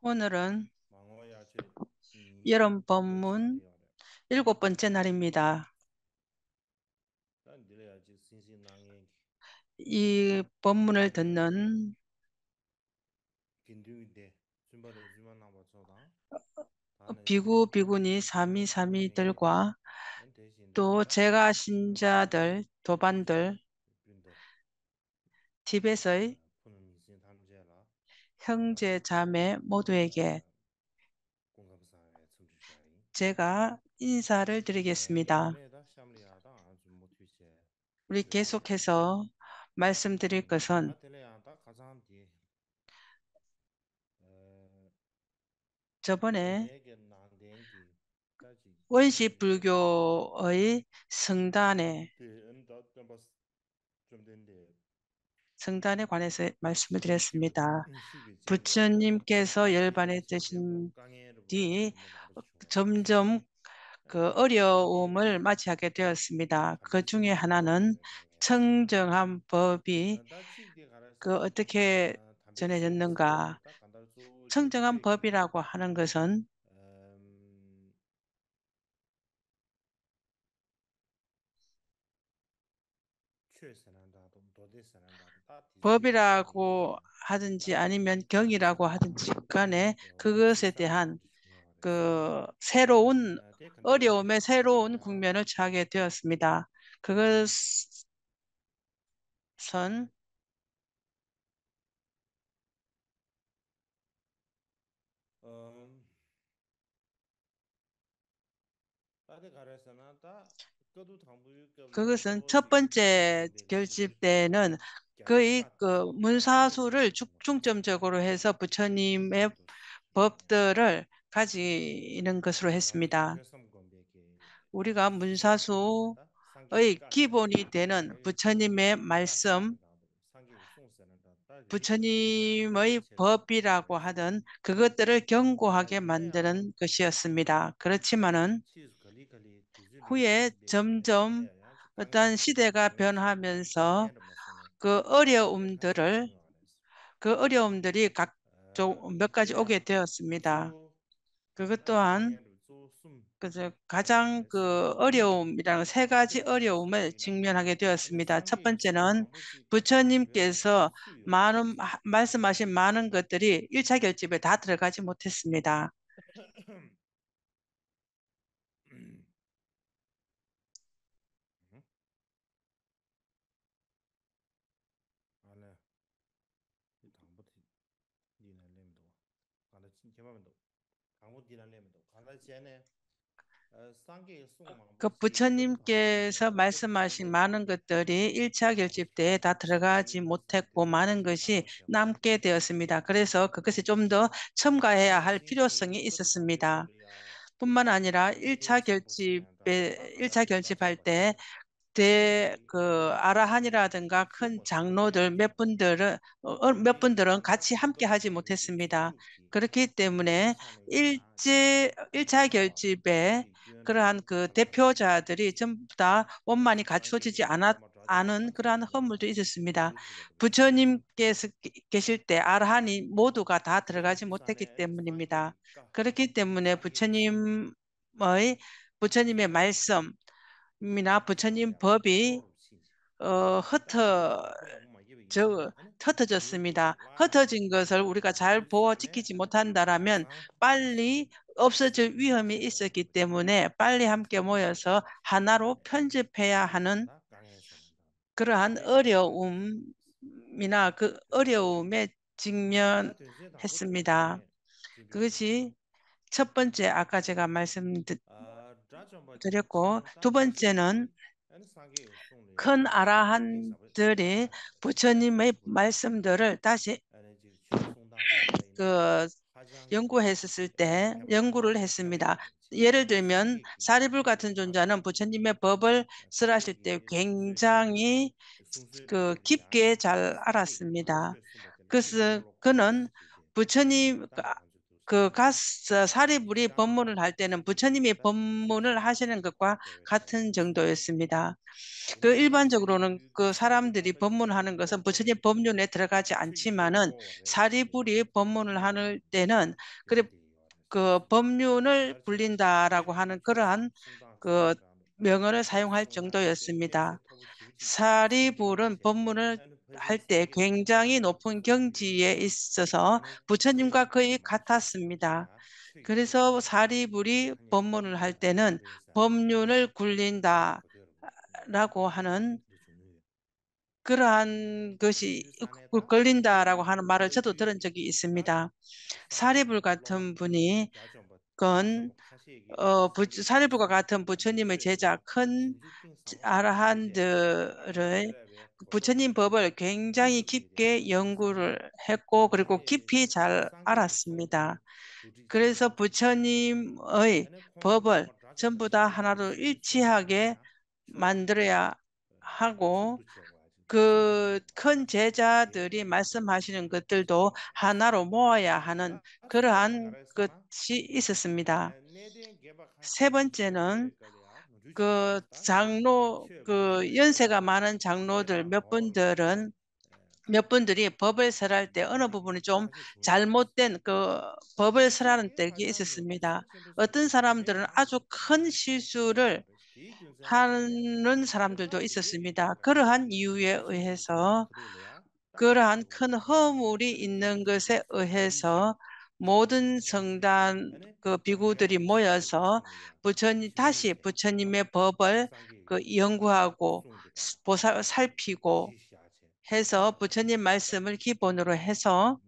오늘은 음, 여름 법문 일곱 번째 날입니다. 이 법문을 듣는 비구 비구니 사미 사미들과 네, 또 제가 신자들 도반들 집에서의 형제 자매 모두에게 제가 인사를 드리겠습니다. 네, 우리 계속해서 말씀드릴 음, 것은 저번에 원시 불교의 성단에 그 성단에 관해서 말씀을 음, 드렸습니다. 부처님께서 열반에 되신 뒤 점점 그 어려움을 맞이하게 되었습니다. 그 중에 하나는 청정한 법이 그 어떻게 전해졌는가? 청정한 법이라고 하는 것은 법이라고 하든지 아니면 경이라고 하든지 아, 간에 아, 아, 그것에 대한 그 네. 새로운 네. 어려움의 네. 새로운 국면을 차게 되었습니다. 그것은 음. 그것은 첫 번째 결집 때는 그의 아, 그 네. 문사수를 중점적으로 해서 부처님의 네. 법들을 가지는 것으로 아, 네. 했습니다. 우리가 문사수의 기본이 아, 되는 부처님의 말씀, 부처님의 법이라고 하던 그것들을 견고하게 만드는 뭐 것이었습니다. 그렇지만은 후에 점점 예, 어떤 시대가 변하면서 예, 뭐그 어려움들을 그 어려움들이 각종 몇 가지 오게 되었습니다. 그것 또한 그래서 가장 그 어려움이라는 세 가지 어려움을 직면하게 되었습니다. 첫 번째는 부처님께서 많은 말씀하신 많은 것들이 일차 결집에 다 들어가지 못했습니다. 어, 그 부처님께서 아, 말씀하신 많은 것들이 1차 결집 때에 다 들어가지 음. 못했고 많은 것이 아, 그렇죠. 남게 되었습니다. 그래서 그것이 좀 더 첨가해야 할 아, 예, 예. 필요성이 있었습니다. 예. 뿐만 아니라 1차 뭐 결집에 1차 결집할 때 대그 네, 음. 아라한이라든가 네, 큰 장로들 몇 분들은 어, 어, 몇 네. 분들은 같이 함께 그렇죠. 하지 못했습니다. 음, 음, 그렇기 때문에 일제 일차 결집에 그러한 그 대표자들이 전부 다 원만히 갖추어지지 않았 않은 그러한 허물도 있었습니다. 부처님께서 계실 때 아라한이 모두가 다 들어가지 못했기 때문입니다. 그렇기 때문에 부처님의 부처님의 말씀 이나 부처님 네, 법이 어, 어, 흩어 저 흩어졌습니다. 흩어진 것을 우리가 잘 보호 지키지 못한다라면 빨리 없어질 위험이 있었기 때문에 빨리 함께 모여서 하나로 편집해야 하는 그러한 어려움이나 그 어려움에 직면했습니다. 그것이 첫 번째 아까 제가 말씀드린 드렸고 두 번째는 큰 아라한들이 부처님의 네, 네. 말씀들을 다시 네, 그, 그 연구했을 때 연구를 했습니다. 예를 들면 사리불 그 같은 존재는 부처님의 법을 설하실 때 굉장히 그, 그 깊게 잘 알았습니다. 그래서 그는 부처님 그 가스 사리불이 법문을 할 때는 부처님이 법문을 하시는 것과 같은 정도였습니다. 그 일반적으로는 그 사람들이 법문하는 것은 부처님 법륜에 들어가지 않지만은 사리불이 법문을 하는 때는 그래 그 법륜을 불린다라고 하는 그러한 그 명언을 사용할 정도였습니다. 사리불은 법문을 할때 굉장히 높은 경지에 있어서 부처님과 거의 같았습니다. 그래서 사리불이 법문을 할 때는 법륜을 굴린다라고 하는 그러한 것이 걸린다라고 하는 말을 저도 들은 적이 있습니다. 사리불 같은 분이 건 어, 부, 사리불과 같은 부처님의 제자 큰 아라한들을 부처님 법을 굉장히 깊게 연구를 했고 그리고 깊이 잘 알았습니다. 그래서 부처님의 법을 전부 다 하나로 일치하게 만들어야 하고 그 큰 제자들이 말씀하시는 것들도 하나로 모아야 하는 그러한 것이 있었습니다. 세 번째는 그 장로 그 연세가 많은 장로들 몇 분들은 몇 분들이 법을 설할 때 어느 부분이 좀 잘못된 그 법을 설하는 때가 있었습니다. 어떤 사람들은 아주 큰 실수를 하는 사람들도 있었습니다. 그러한 이유에 의해서 그러한 큰 허물이 있는 것에 의해서 모든 성단 그 비구들이 모여서 부처님 다시 부처님의 법을 그 연구하고 보살 살피고 해서 부처님 말씀을 기본으로 해서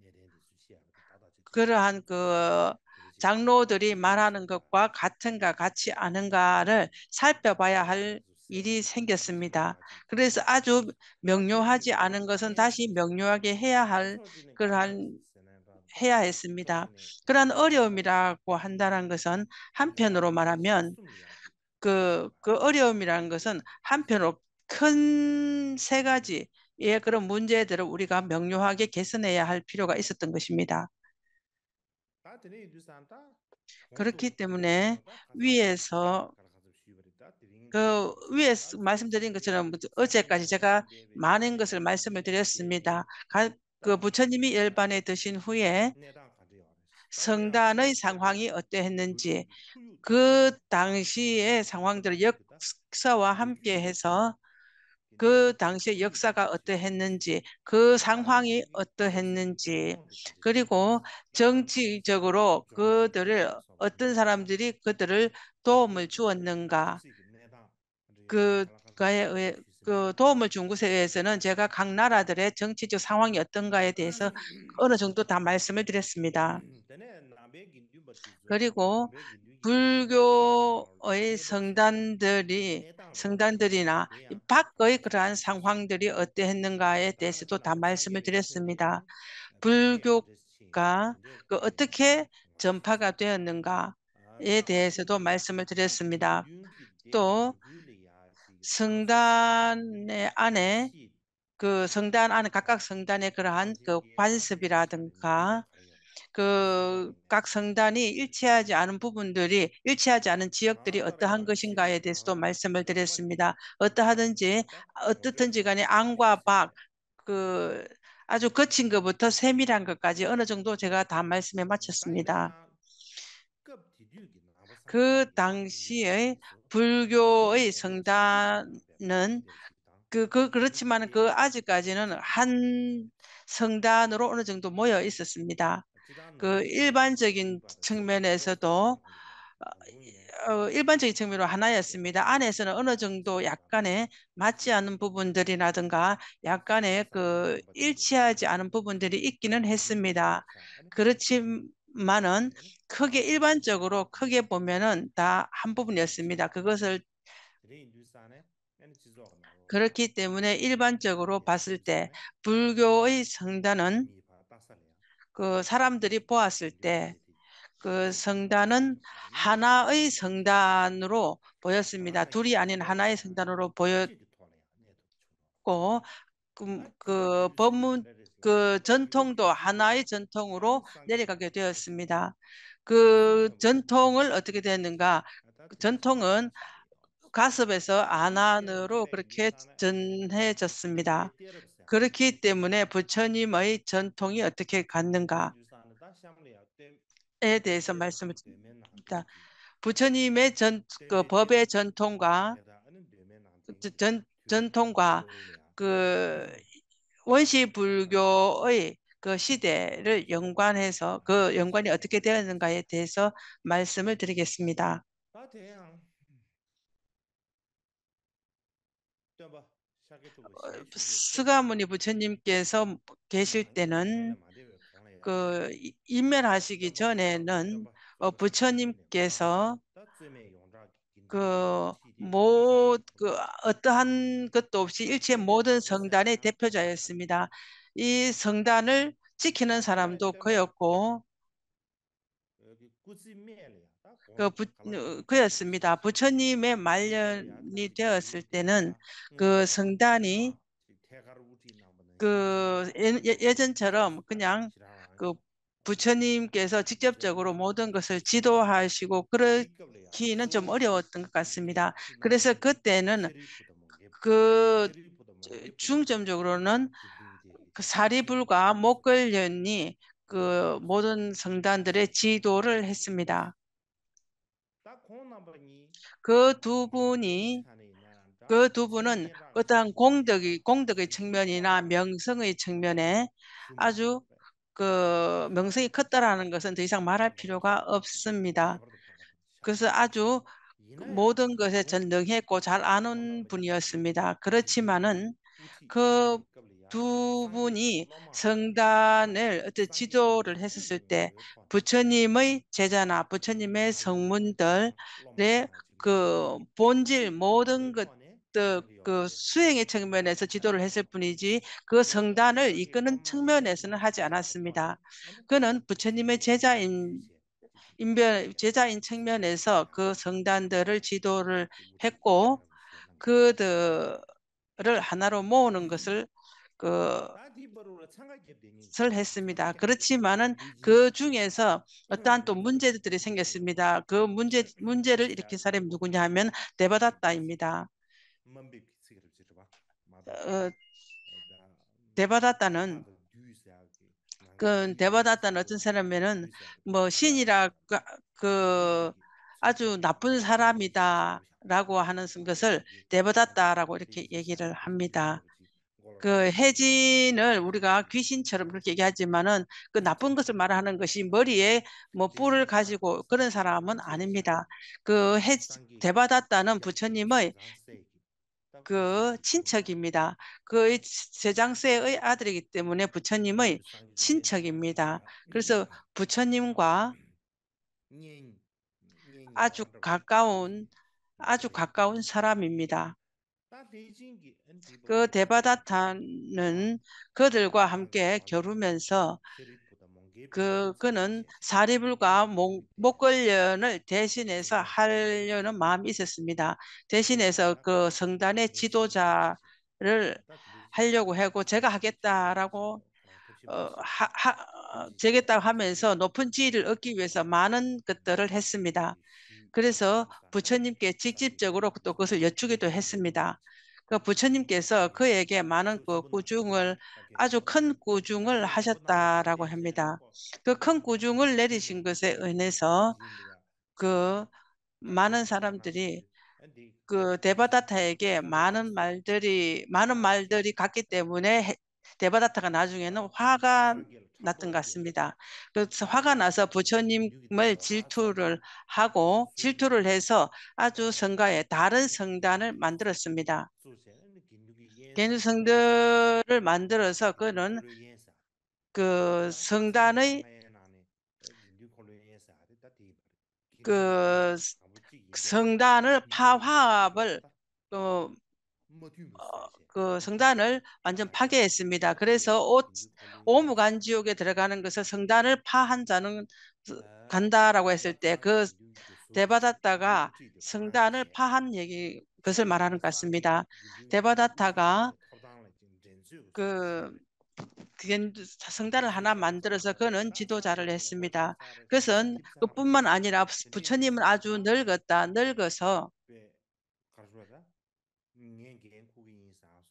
그러한 그 장로들이 말하는 것과 같은가 같지 않은가를 살펴봐야 할 일이 생겼습니다. 그래서 아주 명료하지 않은 것은 다시 명료하게 해야 할 그러한 해야 했습니다. 네. 그러한 어려움이라고 한다는 것은 한편으로 네, 말하면 그, 그 어려움이라는 것은 한편으로 큰 세 가지의 그런 문제들을 우리가 명료하게 개선해야 할 필요가 있었던 것입니다. 그렇기 때문에 위에서 네, 그 위에 서 말씀드린 것처럼 어제까지 제가 많은 것을 말씀을 드렸습니다. 그 부처님이 열반에 드신 후에 성단의 상황이 어떠했는지 그 당시의 상황들을 역사와 함께해서 그 당시의 역사가 어떠했는지 그 상황이 어떠했는지 그리고 정치적으로 그들을 어떤 사람들이 그들을 도움을 주었는가 그에 의해 그 도움을 준 곳에서는 제가 각 나라들의 정치적 상황이 어떤가에 대해서 어느 정도 다 말씀을 드렸습니다. 그리고 불교의 성단들이 성단들이나 밖의 그러한 상황들이 어떠했는가에 대해서도 다 말씀을 드렸습니다. 불교가 그 어떻게 전파가 되었는가에 대해서도 말씀을 드렸습니다. 또 성단의 안에 그 성단 안에 각각 성단의 그러한 그 관습이라든가 그 각 성단이 일치하지 않은 부분들이 일치하지 않은 지역들이 어떠한 것인가에 대해서도 말씀을 드렸습니다. 어떠하든지 어떻든지 간에 안과 박 그 아주 거친 것부터 세밀한 것까지 어느 정도 제가 다 말씀에 마쳤습니다. 그당시에 불교의 성단은 그, 그 그렇지만 그 아직까지는 한 성단으로 어느 정도 모여 있었습니다. 그 일반적인 측면에서도 어, 일반적인 측면으로 하나였습니다. 안에서는 어느 정도 약간의 맞지 않은 부분들이라든가 약간의 그 일치하지 않은 부분들이 있기는 했습니다. 그렇지 만은 네. 크게 일반적으로 크게 보면은 다 한 부분이었습니다. 그것을 어. 그렇기 때문에 일반적으로 예, 봤을 때 불교의 성단은 그 사람들이 보았을 예, 때그 예, 성단은 하나의 성단으로 보였습니다. 둘이 아닌 하나의 성단으로 보였고 그, 그 법문 그 전통도 하나의 전통으로 내려가게 되었습니다. 그 전통을 어떻게 됐는가? 그 전통은 그 가섭에서 안난으로 그렇게 전해졌습니다. 그렇기 때문에 부처님의 전통이 어떻게 갔는가에 대해서 말씀을 드립니다. 부처님의 전, 그 법의 전통과 그 전, 전통과 그 원시 불교의 그 시대를 연관해서 그 연관이 어떻게 되었는가에 대해서 말씀을 드리겠습니다. 스가모니 아, 부처님께서 계실 아, 때는 네, 네, 그 임멸하시기 전에는 어, 부처님께서 아, 네. 그 뭐, 그, 어떠한 것도 없이 일체 모든 성단의 대표자였습니다. 이 성단을 지키는 사람도 그였고 네, 그 부, 그였습니다. 어, 부처님의 말년이 되었을 때는 그 성단이 아, 그 예, 예 전처럼 그냥 그 부처님께서 직접적으로 모든 것을 지도하시고 그런 넣기는 좀 어려웠던 것 같습니다. 네. 그래서 그때는 예. 그 중점적으로는 그 사리불과 목걸련이 그 모든 성단들의 지도를 했습니다. 그 두 분이 그 두 분은 어떠한 공덕이 공덕의 측면이나 명성의 측면에 아주 그 명성이 컸다라는 것은 더 이상 말할 필요가 없습니다. 그래서 아주 그 모든 것에 네. 전능했고 잘 아는 분이었습니다. 그렇지만은 그 두 분이 성단을 어떤 지도를 했었을 때 부처님의 제자나 부처님의 성문들의 그 본질 모든 것그 수행의 측면에서 지도를 했을 뿐이지 그 성단을 이끄는 측면에서는 하지 않았습니다. 그는 부처님의 제자인 인별 제자인 측면에서 그 성단들을 지도를 했고 그들을 하나로 모으는 것을 그을 했습니다. 그렇지만은 그 중에서 어떠한 또 문제들이 생겼습니다. 그 문제 문제를 이렇게 사람이 누구냐 하면 데바다따입니다. 어, 데바다따는 그 대받았다는 어떤 사람에는 뭐 신이라 그, 그 아주 나쁜 사람이다라고 하는 것을 대받았다라고 이렇게 얘기를 합니다. 그 해진을 우리가 귀신처럼 그렇게 얘기하지만은 그 나쁜 것을 말하는 것이 머리에 뭐 뿔을 가지고 그런 사람은 아닙니다. 그 해 대받았다는 부처님의 그 친척입니다. 그세장세의 아들이기 때문에 부처님의 친척입니다. 그래서 부처님과 아주 가까운 아주 가까운 사람입니다. 그 대바다타는 그들과 함께 겨루면서 그, 그는 사리불과 목, 목걸련을 대신해서 하려는 마음이 있었습니다. 대신해서 그 성단의 지도자를 하려고 하고 제가 하겠다라고 어, 하, 하, 되겠다고 하면서 높은 지위를 얻기 위해서 많은 것들을 했습니다. 그래서 부처님께 직접적으로 또 그것을 여쭈기도 했습니다. 그 부처님께서 그에게 많은 그 꾸중을 아주 큰 꾸중을 하셨다라고 합니다. 그 큰 꾸중을 내리신 것에 의해서 그 많은 사람들이 그 데바다타에게 많은 말들이 많은 말들이 갔기 때문에 데바다타가 나중에는 화가 났던 것 같습니다. 그래서 화가 나서 부처님을 질투를 하고 질투를 해서 아주 성가에 다른 성단을 만들었습니다. 개누 성들을 만들어서 그는 그 성단의 그 성단을 파화합을 어, 어, 그 성단을 완전 파괴했습니다. 그래서 오, 음, 오무간지옥에 들어가는 것을 성단을 파한 자는 네. 간다라고 했을 때그 음, 대바다타가 음, 성단을 파한 얘기 것을 말하는 것 같습니다. 대바다타가 그 성단을 하나 만들어서 그는 아, 지도자를 네. 했습니다. 그것은 그뿐만 아니라 부처님은 아주 늙었다. 늙어서 네.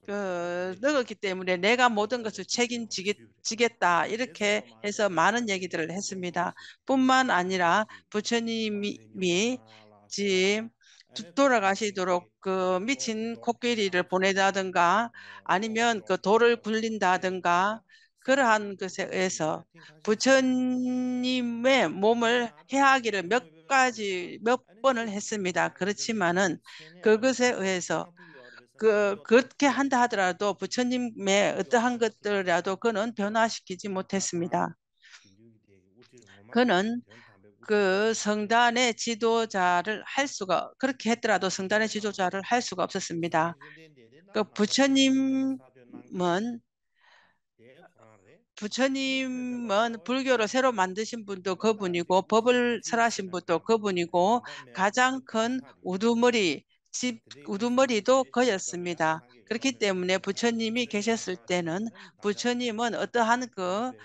그, 넣었기 때문에 내가 모든 것을 책임지겠다 이렇게 해서 많은 얘기들을 했습니다. 뿐만 아니라 부처님이 집금 돌아가시도록 그 미친 코끼리를 보내다든가 아니면 그 돌을 굴린다든가 그러한 것에 의해서 부처님의 몸을 해하기를 몇 가지 몇 번을 했습니다. 그렇지만은 그것에 의해서 그, 그렇게 한다 하더라도 부처님의 어떠한 것들이라도 그는 변화시키지 못했습니다. 그는 그 성단의 지도자를 할 수가 그렇게 했더라도 성단의 지도자를 할 수가 없었습니다. 그 부처님은 부처님은 불교를 새로 만드신 분도 그분이고 법을 설하신 분도 그분이고 가장 큰 우두머리 집 우두머리도 거였습니다. 그렇기 때문에 부처님이 계셨을 때는 부처님은 어떠한 그 네.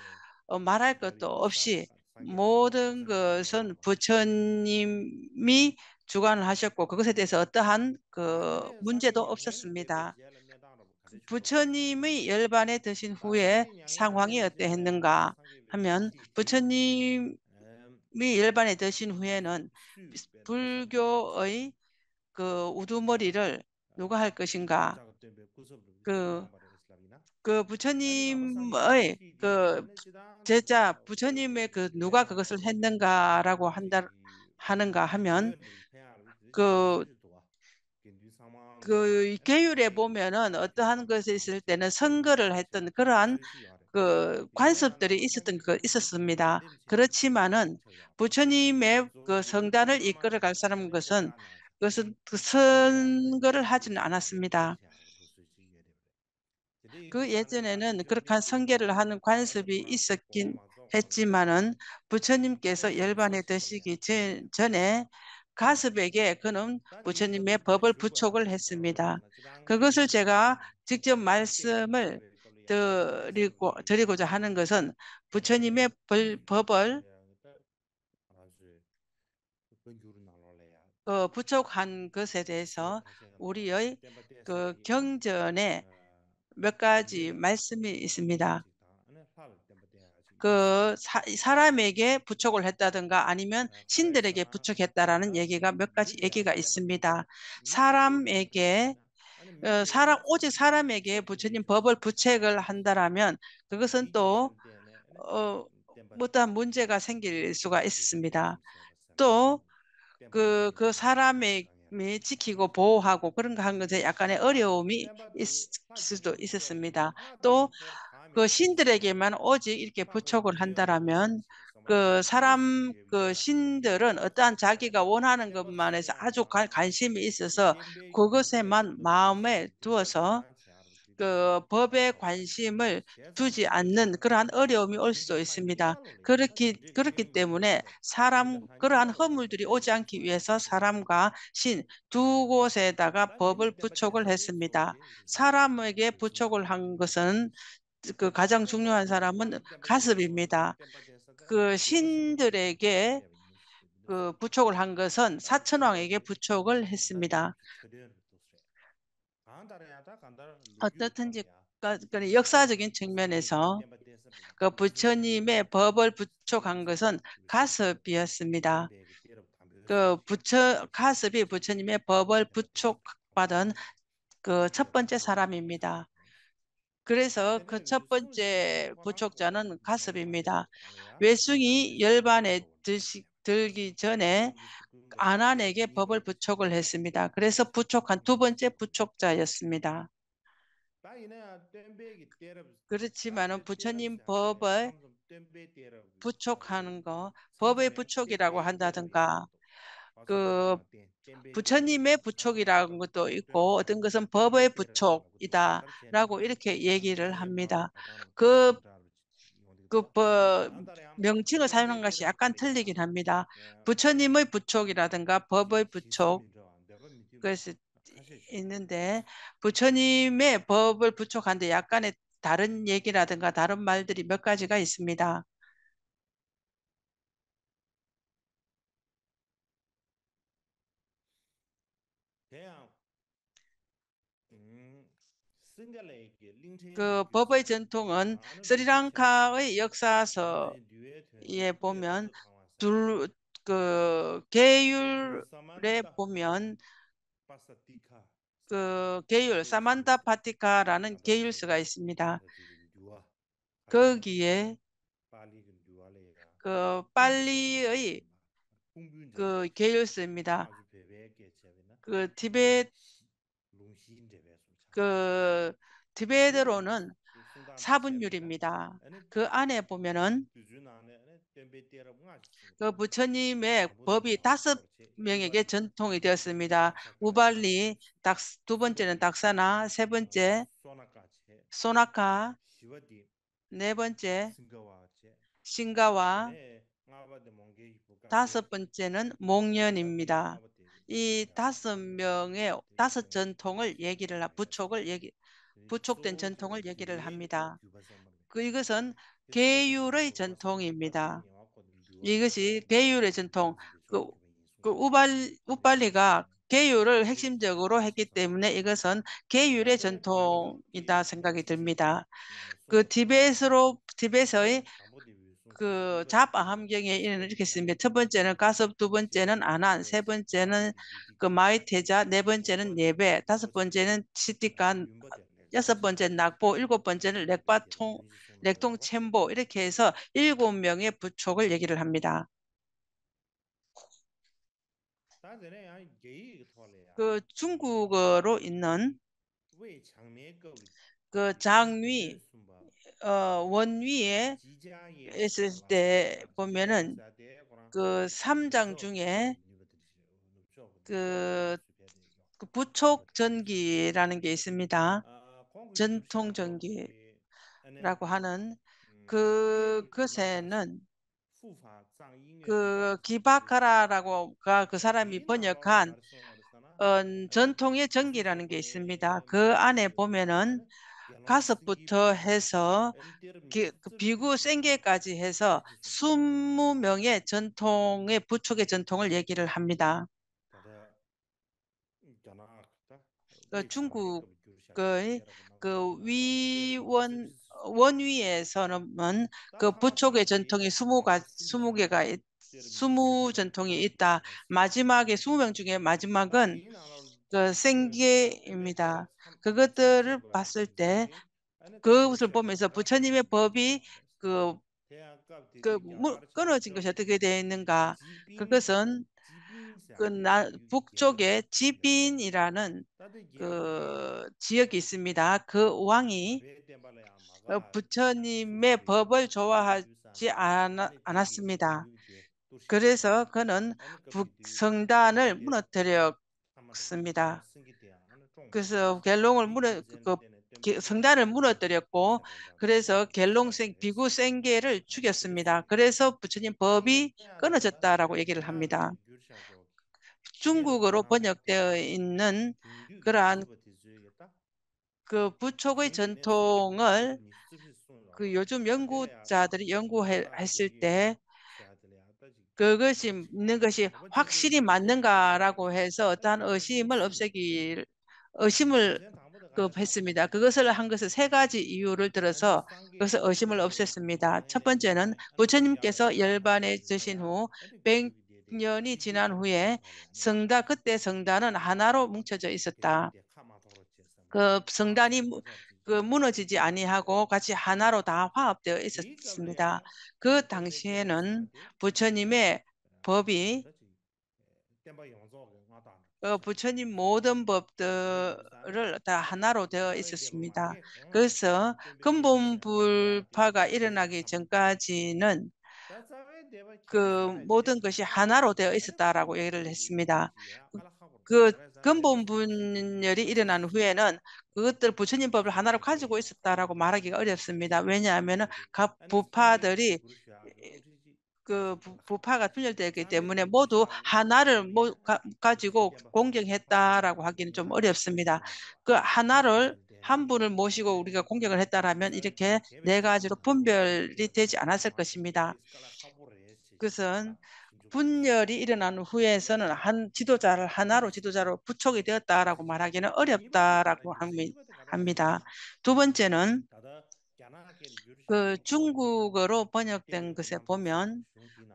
어, 말할 그러니까 것도 없이 모든 것은 부처님이 주관을 하셨고 그것에 대해서 어떠한 그 문제도 없었습니다. 부처님의 열반에 드신 후에 상황이 어떠했는가 하면 부처님이 열반에 드신 후에는 음. 불교의 그 우두머리를 아, 누가 할 것인가 그그 그 그 부처님의 그 제자 부처님의 그 누가 그것을 네. 했는가라고 한다 네, 네. 하는가 하면 그그 그 계율에 보면은 어떠한 것에 있을 때는 선거를 했던 그러한 그 관습들이 있었던 그 있었습니다. 그렇지만은 부처님의 그 성단을 이끌어갈 사람 것은 그것은 그 선거를 하지는 않았습니다. 그 예전에는 그렇게 선계를 하는 관습이 있었긴 했지만은 부처님께서 열반에 드시기 전에 가습에게 그는 부처님의 법을 부촉을 했습니다. 그것을 제가 직접 말씀을 드리고, 드리고자 하는 것은 부처님의 법을 그 어, 부족한 것에 대해서 네, 우리의 그 경전에 아, 몇 가지 네. 말씀이 있습니다. 네, 그 사, 사람에게 부촉을 했다든가 아니면 아, 신들에게 그러니까. 부촉했다라는 아, 얘기가 몇 가지 얘기가 있습니다. 그러니까 뭐 사람에게 어, 사람 오직 사람에게 부처님 법을 부책을 한다라면 그것은 또 어, 떠한 문제가 생길 수가 있습니다. 그렇죠, 그렇죠. 또 그, 그 사람의 지키고 보호하고 그런 거한 것에 약간의 어려움이 있을 수도 있었습니다. 또 그 신들에게만 오직 이렇게 부촉을 한다라면 그 사람 그 신들은 어떠한 자기가 원하는 것만에서 아주 관심이 있어서 그것에만 마음에 두어서 그 법에 관심을 두지 않는 그러한 어려움이 올 수도 있습니다. 그렇기 그렇기 때문에 사람 그러한 허물들이 오지 않기 위해서 사람과 신 두 곳에다가 법을 부촉을 했습니다. 사람에게 부촉을 한 것은 그 가장 중요한 사람은 가습입니다. 그 신들에게 그 부촉을 한 것은 사천왕에게 부촉을 했습니다. 어떻든지 그, 역사적인 측면에서 그 부처님의 법을 부촉한 것은 가습이었습니다그 네, 그 부처 가습이 부처님의 법을 부촉받은 그 첫 번째 사람입니다. 그래서 네, 그첫 네, 번째 부촉자는 가습입니다 외숭이 열반에 어. 드시 들기 전에 아난에게 음, 음. 법을 부촉을 했습니다. 그래서 부촉한 두 번째 부촉자였습니다. 그렇지만은 부처님 법을 부촉하는 거, 법의 부촉이라고 한다든가 그 부처님의 부촉이라는 것도 있고 어떤 것은 법의 부촉이다라고 이렇게 얘기를 합니다. 그그 뭐 명칭을 사용한 것이 약간 틀리긴 합니다. 부처님의 부촉이라든가 법의 부촉 그래서 있는데 부처님의 법을 부촉한데 약간의 다른 얘기라든가 다른 말들이 몇 가지가 있습니다. 그 법의 전통은 스리랑카의 역사서에 예, 보면 둘, 그 계율에 보면 그 계율 사만다 파티카라는 계율서가 있습니다. 거기에 그 빨리의 그 계율서입니다. 그 티벳 그 디베드로는 그 사분율입니다. 그 안에 보면은 그 부처님의 그 법이 다섯 뭐 명에게 뭐 전통이 되었습니다. 뭐 우발리, 닥, 두 번째는 닥사나, 세 번째 소나카, 네 번째 신가와, 네, 다섯 번째는 몽년입니다. 이 다섯 명의 네, 다섯 전통을 얘기를 부촉을 얘기 네, 부촉된 전통을 그 얘기를 합니다. 그 이것은 계율의 그 전통입니다. 네, 이것이 계율의 전통. 네, 그, 그 우발 우발리가 계율을 핵심적으로 했기 때문에 이것은 계율의 전통이다 생각이 듭니다. 그 디벳으로 뭐 디벳의 그 잡아함경에 이는 이렇게 씁니다. 첫 번째는 가섭, 두 번째는 안한, 세 번째는 그, 그 마이테자, 네 번째는 예배, 다섯 번째는 시티간, 여섯 번째 낙보, 일곱 번째는 렉바통, 예, 렉동 챔보 이렇게 해서 일곱 명의 부촉을 얘기를 합니다. 그 중국어로 있는 그, 그 장위 어, 원위에 있을 때 아, 보면은 그 3장 중에 그, 그 부촉 전기라는 게 있습니다. 아, 전통 전기라고 하는 음. 그, 그것에는 그 기바카라라고 그 사람이 번역한 어, 전통의 전기라는 게 있습니다. 그 안에 보면은 가습부터 해서 기, 그 비구 생계까지 해서 20명의 전통의 부축의 전통을 얘기를 합니다. 그 중국의 그 위원 원위에서는 그 부촉의 전통이 20가 20개가 20 전통이 있다. 마지막에 20명 중에 마지막은 그 생계입니다. 그것들을 봤을 때 그것을 보면서 부처님의 법이 그, 그 끊어진 것이 어떻게 되어 있는가? 그것은 그, 그 나, 북쪽에 지빈이라는 그 지역이 있습니다. 그 왕이 부처님의 법을 좋아하지 않, 않았습니다. 그래서 그는 북성단을 무너뜨렸습니다. 그래서 갤롱을 무너 그 성단을 무너뜨렸고 그래서 갤롱생 비구 생계를 죽였습니다. 그래서 부처님 법이 끊어졌다라고 얘기를 합니다. 중국어로 아. 번역되어 있는 그러한 그 부촉의 아, 네. 전통을 그 요즘 연구자들이 연구했을 때 그것이 아, 있는 것이 네 확실히 맞는가라고 해서 어떠한 네 의심을 없애기 의심을 그 했습니다. 그것을 한 것은 세 가지 이유를 들어서 그것을 의심을 없앴습니다. 첫 번째는 부처님께서 열반에 드신 후 1년이 지난 후에 어, 성다 그때 성단은 하나로 뭉쳐져 있었다. 그 성단이 그 무너지지 아니하고 같이 하나로 다 화합되어 있었습니다. 그 당시에는 그 부처님의 법이 예, 그 부처님 모든 법들을 다 하나로 되어 있었습니다. 그래서 근본 불파가 일어나기 전까지는 그 모든 것이 하나로 되어 있었다라고 얘기를 했습니다. 그 근본 분열이 일어난 후에는 그것들 부처님법을 하나로 가지고 있었다라고 말하기가 어렵습니다. 왜냐하면은 각 부파들이 그 부파가 분열되기 때문에 모두 하나를 가, 지고 공격했다라고 하기는 좀 어렵습니다. 그 하나를 한 분을 모시고 우리가 공격을 했다라면 이렇게 네 가지로 분별이 되지 않았을 것입니다. 그것은 분열이 일어난 후에서는 한 지도자를 하나로 지도자로 부촉이 되었다라고 말하기는 어렵다라고 그 합니다. 두 번째는 그 중국어로 번역된 예, 것에 그 보면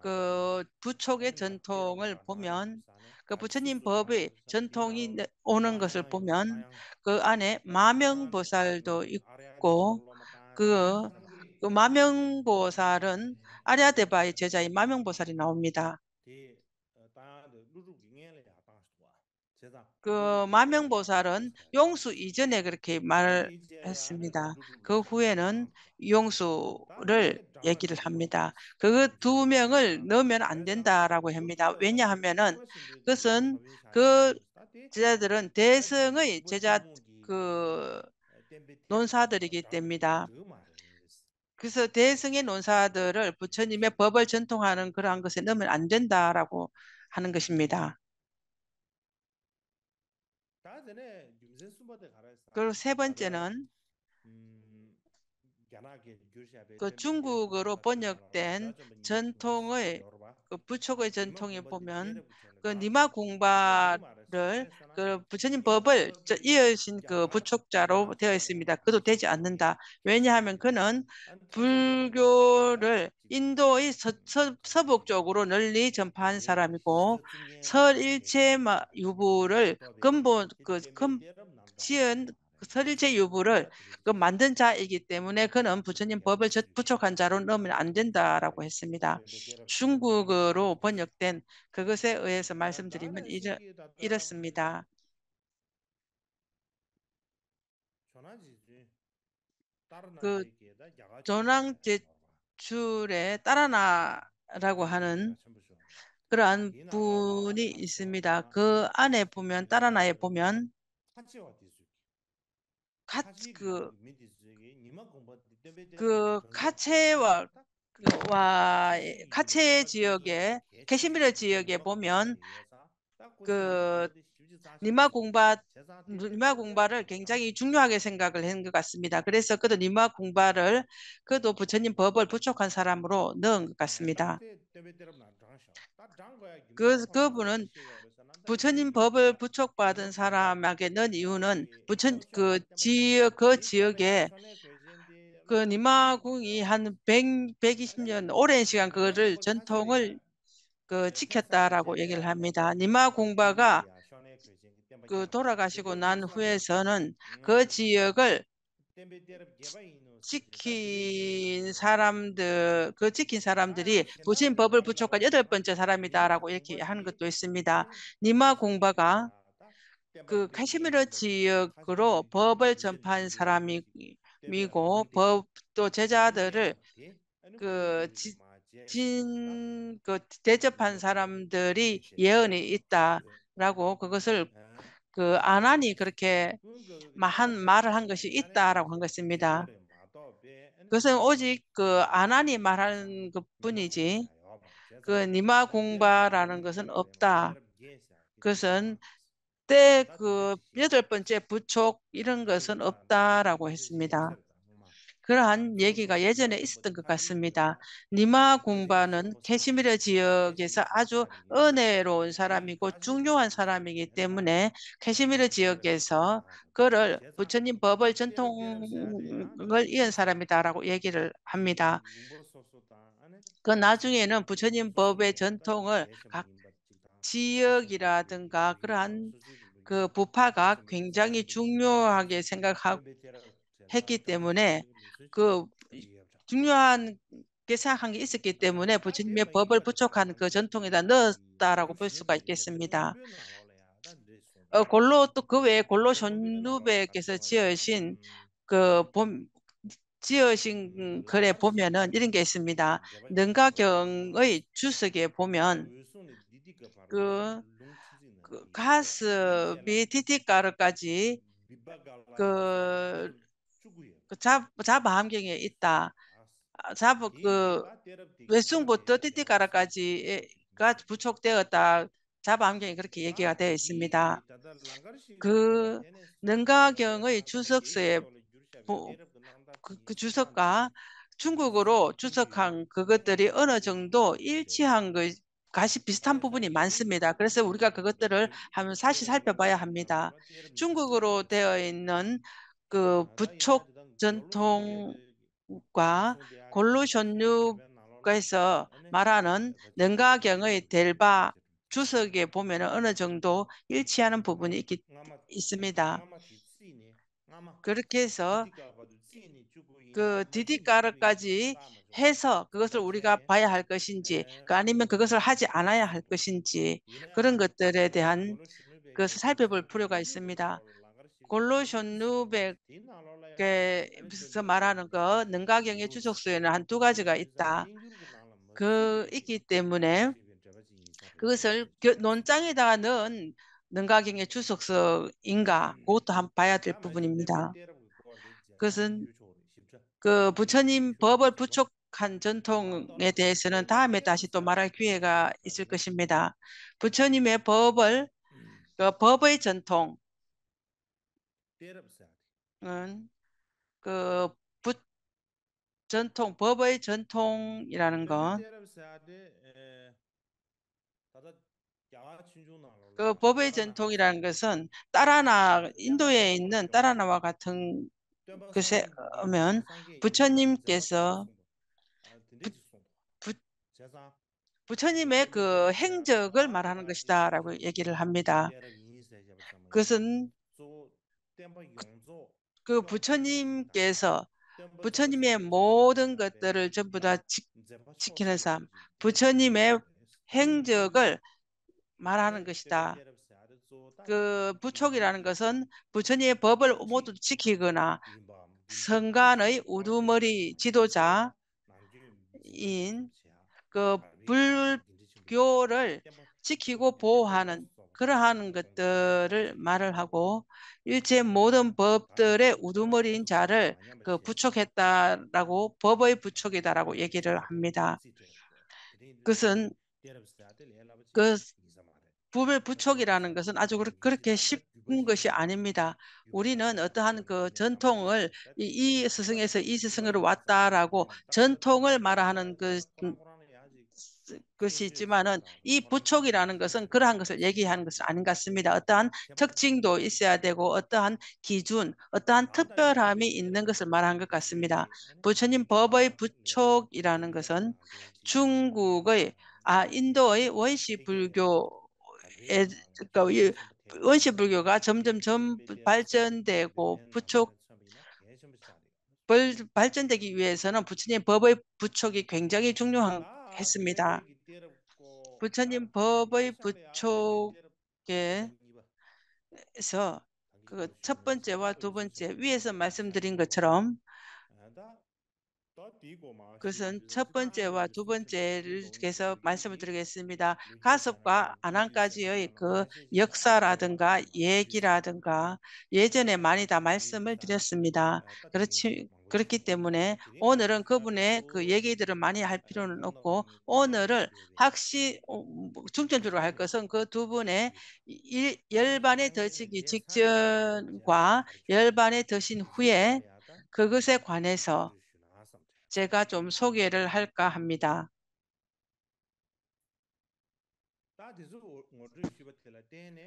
그 부촉의 전통을 보면 그 부처님 법의 전통이 오는 것을 보면 그 안에 그 마명보살도 있고 그, 그 마명보살은 아리아데바의 제자인 마명보살이 나옵니다. 그, 어, 그 마명보살은 용수 이전에 그렇게 말했습니다. 그 후에는 용수를 얘기를 합니다. 그 두 명을 넣으면 안 된다라고 합니다. 왜냐하면은 그것은 그, 그, 그 제자들은 대승의 제자 그 논사들이기 어, 때문이다. 그래서 대승의 논사들을 부처님의 법을 전통하는 그러한 것에 넣으면 안 된다라고 하는 것입니다. 그리고 세 번째는 음, 그중국으로 번역된 전통의 그 부촉의 전통에 보면 그 니마 공바 그 그 그 법을 그 부처님 법을 이어진그 부촉자로 되어 있습니다. 그도 되지 않는다. 왜냐하면 그는 불교를 인도의 서, 서, 북 쪽으로 널리 전파한 사람이고 설일체 유부를 근본 그 근, 지은 설제 그 유부를 네. 그 만든 자이기 때문에 그는 부처님 네. 법을 부족한 자로 넣으면 안 된다라고 했습니다. 네, 중국어로 번역된 그것에 의해서 아, 말씀드리면 이르, 이렇습니다. 그 전황 제출에 따라나라고 하는 아, 그러한 분이 있습니다. 그 안에 보면 따라나에 보면 가, 그, 그 카체와 와 카체 지역에 캐시미르 지역에 보면 그 니마 공바 니마 공바를 굉장히 중요하게 생각을 한 것 같습니다. 그래서 그도 니마 공바를 그도 부처님 법을 부족한 사람으로 넣은 것 같습니다. 네, 그, 그분은 부처님 법을 부촉받은 사람에게 는 이유는 예, 부처 그렇죠. 그 지역 그 지역에 그 니마궁이 어, 한 100, 120년 오랜 시간 그거를 전통을 그 예, 지켰다라고 얘기를 예, 합니다. 니마궁바가 그 돌아가시고 난 후에서는 음. 그 지역을 지킨 사람들, 그 지킨 사람들이 아, 부신 법을 부촉한 여덟 번째 아, 네, 사람이다라고 네, 이렇게 네, 하는 것도 있습니다. 니마 공바가 그 카시미르 지역으로 법을 전파한 사람이고 법도 제자들을 그 지, 진, 그 대접한 사람들이 예언이 있다라고 그것을 그 아난이 그렇게 한 말을 한 것이 있다라고 한 것입니다. 그것은 오직 그 아난이 말하는 것뿐이지 그 니마 공바라는 것은 없다. 그것은 때 그 여덟 번째 부촉 이런 것은 없다라고 했습니다. 그러한 얘기가 예전에 있었던 것 같습니다. 니마 공바는 캐시미르 지역에서 아주 은혜로운 사람이고 중요한 사람이기 때문에 캐시미르 지역에서 그를 부처님 법을 전통을 이은 사람이다라고 얘기를 합니다. 그 나중에는 부처님 법의 전통을 각 지역이라든가 그러한 그 부파가 굉장히 중요하게 생각하 했기 때문에 그렇죠. 그 중요한 게 생각한 게 있었기 때문에 아, 부처님의 법을 부족한 그 음, 전통에다 음, 넣었다라고 볼 수가 있겠습니다. 어, 골로 또 그 외에 골로 존누베께서 아, 음, 지으신 그 봄, 지으신 글에 보면은 이런 게 있습니다. 능가경의 그 그 주석에 보면 그, 그 가스비 디티가르까지 그그 자, 자 마음경에 있다. 아, 자부 그 외숭부터 예, 예, 예. 띠띠가라까지가 부촉되었다. 자바암경이 그렇게 아, 얘기가 되어 있습니다. 그 능가경의 주석서에 그, 그 주석과 중국으로 음, 주석한 음, 음. 그것들이 어느 정도 일치한 것 그 가시 비슷한 부분이 많습니다. 그래서 우리가 그것들을 한번 사실 살펴봐야 합니다. 중국으로 되어 있는 그 아, 부촉 전통과 골로션류에서 음. 말하는 능가경의 델바 주석에 보면 어느 정도 일치하는 부분이 있기, 있습니다. 그렇게 해서 그 디디가르까지 해서 그것을 우리가 봐야 할 것인지 그 아니면 그것을 하지 않아야 할 것인지 그런 것들에 대한 그것을 살펴볼 필요가 있습니다. 골로션 누백에서 말하는 거 능가경의 주석수에는 한 두 가지가 있다. 그 있기 때문에 그것을 논장에다가 넣은 능가경의 주석서인가 그것도 한번 봐야 될 부분입니다. 그것은 그 부처님 법을 부촉한 전통에 대해서는 다음에 다시 또 말할 기회가 있을 것입니다. 부처님의 법을 그 법의 전통 그 부, 전통 법의 전통이라는 건그 eh, 법의 전통이라는 것은 따라나 인도에 있는 따라나와 같은 그에 오면 부처님께서 아, 부, 부, 처님의그 행적을 아, 말하는 것이다라고 얘기를 합니다. 그것은 그 부처님께서 부처님의 모든 것들을 전부 다 지, 키는 삶, 부처님의 행적을 말하는 네, 것이다. 그 부촉이라는 네. 것은 부처님의 법을 모두 지키거나 성간의 우두머리 지도자인 네, 그 아, 불교를 지키고 보호하는 그러한 네. 것들을 말을 하고 일제 모든 아, 법들의 네. 우두머리인 자를 아, 그 부촉했다라고 법의 부촉이다라고 얘기를 합니다. 그것은 그 법의 부촉이라는 것은 아주 그렇게 쉽은 것이 아닙니다. 우리는 어떠한 그 전통을 이, 이 스승에서 이 스승으로 왔다라고 전통을 말하는 그 것이 예, 예. 있지만은 이 부촉이라는 것은 그러한 것을 얘기하는 것은 아닌 것 같습니다. 어떠한 특징도 있어야 되고 어떠한 기준, 어떠한 아, 네, 특별함이 그렇죠. 있는 것을 말한 것 같습니다. 예, 부처님 법의 부촉이라는 것은 아, 그렇죠. 중국의 아 인도의 원시 불교에 아, 그러니까 원시 불교가 점점 점 발전되고 부촉 발전되기 위해서는 부처님 법의 부촉이 굉장히 중요한 했습니다. 부처님 법의 부촉에서 그 첫 번째와 두 번째 위에서 말씀드린 것처럼 그것은 첫 번째와 두 번째를 계속 말씀을 드리겠습니다. 가섭과 안한까지의그 역사라든가 얘기라든가 예전에 많이 다 말씀을 드렸습니다. 그렇지 그렇기 때문에 오늘은 어, 그분의 그 얘기들을 많이 할 필요는 없고 오늘을 확실히 어, 뭐 중점적으로 할 것은 그 두 분의 일, 열반에 더치기 직전과 열반에 더신 후에 그것에 관해서 제가 좀 소개를 할까 합니다.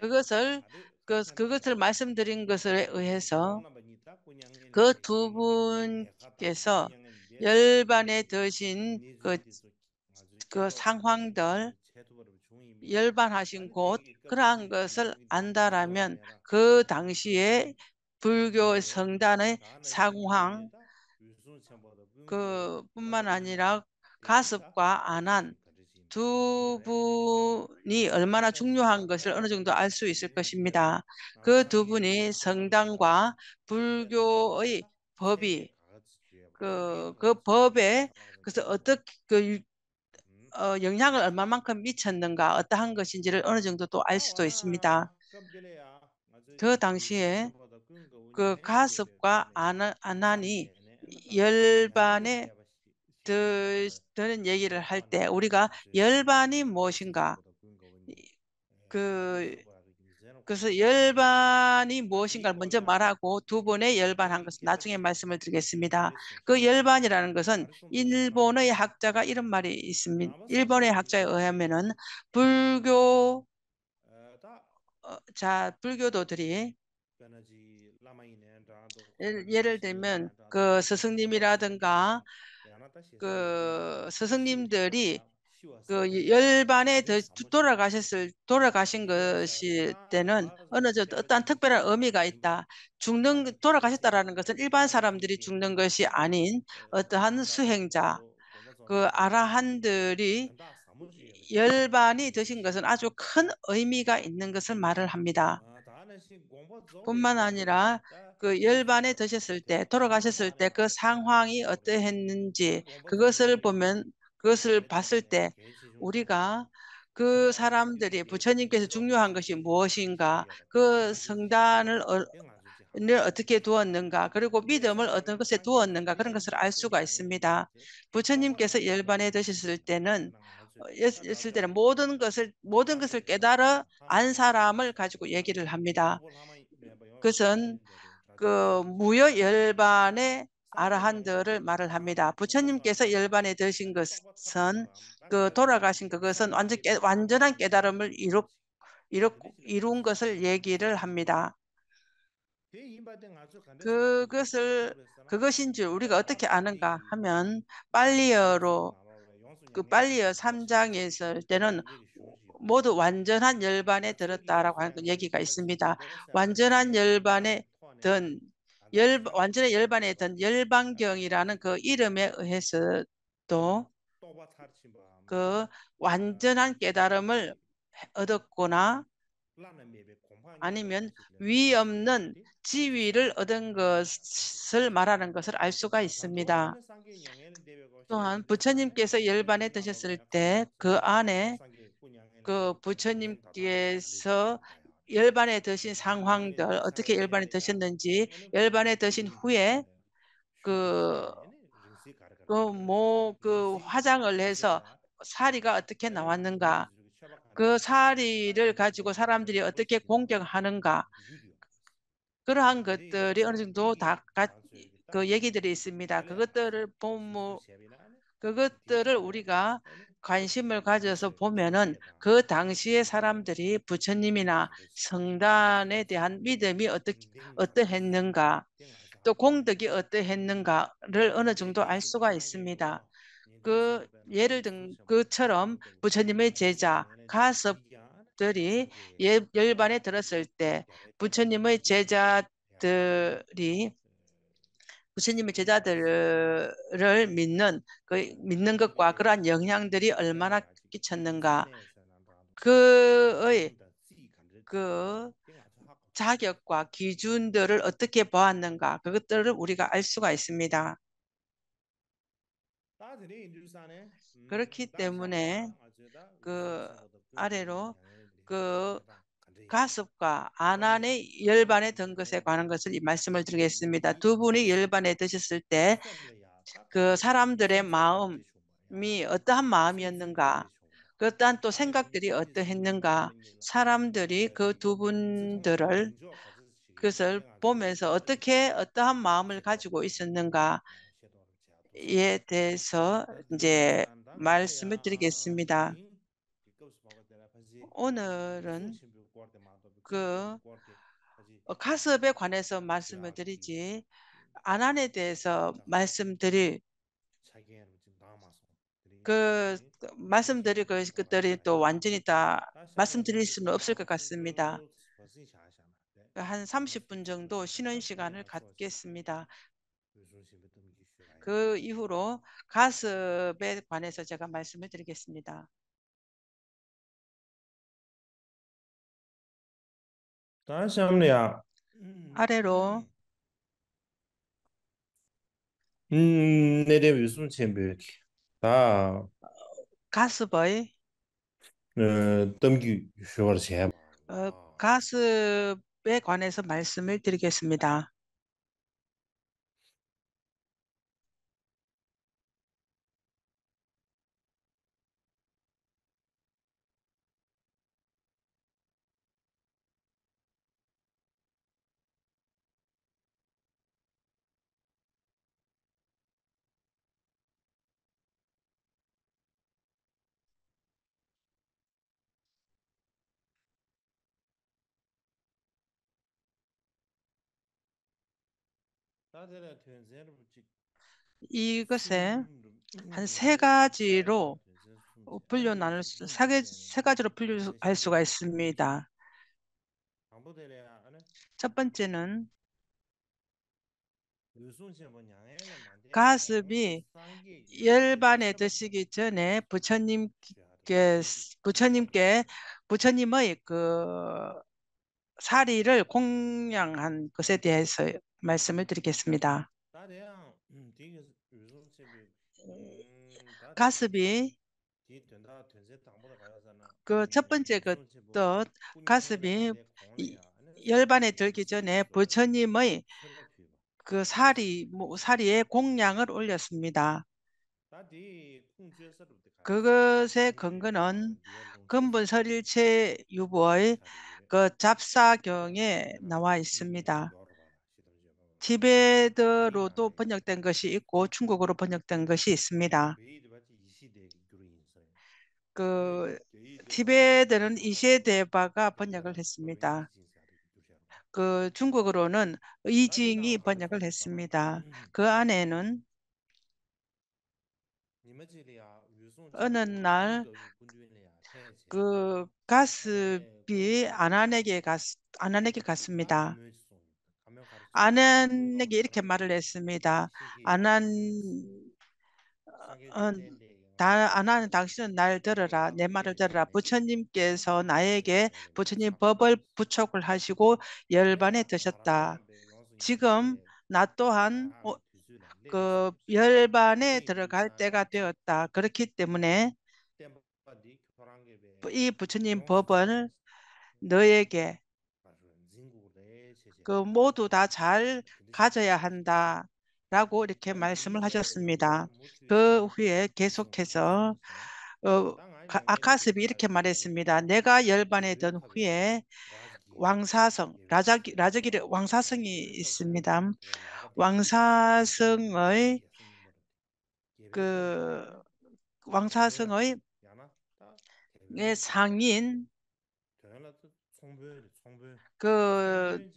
그것을 그, 그것을 말씀드린 것에 의해서 그두 분께서 열반에 드신 그, 그 상황들 열반하신 곳 그러한 것을 안다라면 그 당시에 불교 성단의 상황 그 뿐만 아니라 가습과 안한 두 분이 얼마나 중요한 것을 어느 정도 알 수 있을 것입니다. 그 두 분이 성당과 불교의 법이 그, 그 법에 그래서 어떻게 그 어, 영향을 얼마만큼 미쳤는가 어떠한 것인지를 어느 정도 또 알 수도 있습니다. 그 당시에 그 가습과 안, 나아이 열반의 드, 는 얘기를 할 때 우리가 열반이 무엇인가 그 그래서 열반이 무엇인가를 먼저 말하고 두 번에 열반한 것은 나중에 말씀을 드리겠습니다. 그 열반이라는 것은 일본의 학자가 이런 말이 있습니다. 일본의 학자에 의하면은 불교 자 불교도들이 예를 들면 그 스승님이라든가 그, 그 스승님들이 그, 그 열반에 더 돌아가셨을 돌아가신 것이 때는 어느 저 어떠한 특별한 의미가 있다. 죽는 돌아가셨다라는 것은 일반 사람들이 죽는 것이 아닌 어떠한 수행자 그 아라한들이 열반이 드신 것은 아주 큰 의미가 있는 것을 말을 합니다. 아, 뿐만 아니라 그 열반에 드셨을 때 돌아가셨을 때 그 상황이 어떠했는지 그것을 보면 그것을 봤을 때 우리가 그 사람들이 부처님께서 중요한 것이 무엇인가 그 성단을 어, 어떻게 두었는가 그리고 믿음을 어떤 것에 두었는가 그런 것을 알 수가 있습니다. 부처님께서 열반에 드셨을 때는 있을 어, 때는 모든 것을 모든 것을 깨달아 안 사람을 가지고 얘기를 합니다. 그것은 그 무여 열반의 아라한들을 말을 합니다. 부처님께서 열반에 드신 것은 그 돌아가신 그것은 완전 깨, 완전한 깨달음을 이루, 이루 이룬 것을 얘기를 합니다. 그것을 그것인 줄 우리가 어떻게 아는가 하면 빨리어로 그 빨리어 3장에 있을 때는 모두 완전한 열반에 들었다라고 하는 그 얘기가 있습니다. 완전한 열반에 든 열, 완전히 열반에 든 열반경이라는 그 이름에 의해서 도그 완전한 음. 깨달음을 얻었거나 아니면 위 그 없는 지위를 얻은 것을 말하는 것을 알 수가 아, 있습니다. 또한 부처님께서 그 열반에 드셨을 때그 그 안에 그 부처님께서 열반에 드신 네, 네, 상황들 네, 어떻게 열반에 드셨는지 열반에 드신 후에 그그뭐그 그, 그, 뭐 그 화장을 해서 그 사리가 어떻게 나왔는가 그 사리를 가지고 사람들이 어떻게 공격하는가 그러한 것들이 어느 정도 다 그 얘기들이 있습니다. 그것들을 보면 그것들을 우리가 관심을 가져서 보면은 네. 그 당시의 사람들이 부처님이나 성단에 대한 믿음이 어떻 어떠했는가 네, 또 공덕이 어떠했는가를 어느 정도 알 네, 수가 있습니다. 그 예를 든 그처럼 부처님의 제자 가섭들이 예, 열반에 들었을 때 부처님의 제자들이 부처님의 제자들을 믿는 그 믿는 것과 그러한 영향들이 얼마나 끼쳤는가 그의 그 자격과 기준들을 어떻게 보았는가 그것들을 우리가 알 수가 있습니다. 그렇기 때문에 그 아래로 그 가섭과 네. 아난의 열반에 든 것에 네. 관한 것을 말씀을 드리겠습니다. 네. 두 분이 열반에 드셨을 때그 그 사람들의 마음이 어떠한 마음이었는가 그 어떠한 또 생각들이 어떠했는가 그 사람들이 그두 그 분들을 그것을 보면서 어떻게 어떠한 마음을 가지고 있었는가에 대해서 이제 말씀을 드리겠습니다. 오늘은 그, 그 가습에 관해서 그 말씀을 드리지 안안에 음. 대해서 말씀드릴 그, 그 말씀드릴 것들이 또 완전히 다 말씀드릴 수는 없을 것 같습니다. 한 30분 정도 쉬는 시간을 갖겠습니다. 그 이후로 가습에 관해서 제가 말씀을 드리겠습니다. 음. 아래로 음, 내려 요즘 챔피다 가스바이 어, 덤기 쇼거지 해. 가스에 관해서 말씀을 드리겠습니다. 이것에 음, 한세 음, 가지로 분류 음, 나눌 수, 세, 세 가지로 분류할 수가 있습니다. 첫 번째는 뭐 가습이 열반에 드시기 전에 부처님께 부처님께 부처님의 그 사리를 공양한 것에 대해서 말씀을 드리겠습니다. 음, 네 음, 가습이 네, 그첫 음, 번째 것또 네, 그 그 가습이 열반에 그 들기 전에 부처님의 그 사리 뭐 사리의 공량을 올렸습니다. 그것의 근거는 근본설일체 유보의 그 잡사경에 나와 있습니다. 티베트로도 번역된 것이 있고 중국어로 번역된 것이 있습니다. 그 티베트는 이세대바가 번역을 했습니다. 그 중국어로는 이징이 번역을 했습니다. 그 안에는 어느 날 그 가스비 아난에게 갔 아난에게 갔습니다. 아난에게 이렇게 말을 했습니다. 아난 어, 다, 아난 당신은 날들어라내 말을 들어라 부처님께서 나에게 네. 부처님 법을 부촉을 하시고 열반에 드셨다. 아, 네. 지금 나 또한 아, 어, 그 열반에 들어갈 때가 되었다. 그렇기 때문에 네 이 부처님 법을 너에게 그 모두 다 잘 가져야 한다. 라고 이렇게 말씀을 하셨습니다. 그 후에 계속해서 어, 아카스비 이렇게 말했습니다. 내가 열반에 든 후에 왕사성, 라자기, 라자기르 왕사성이 있습니다. 왕사성의 그 왕사성의 상인 그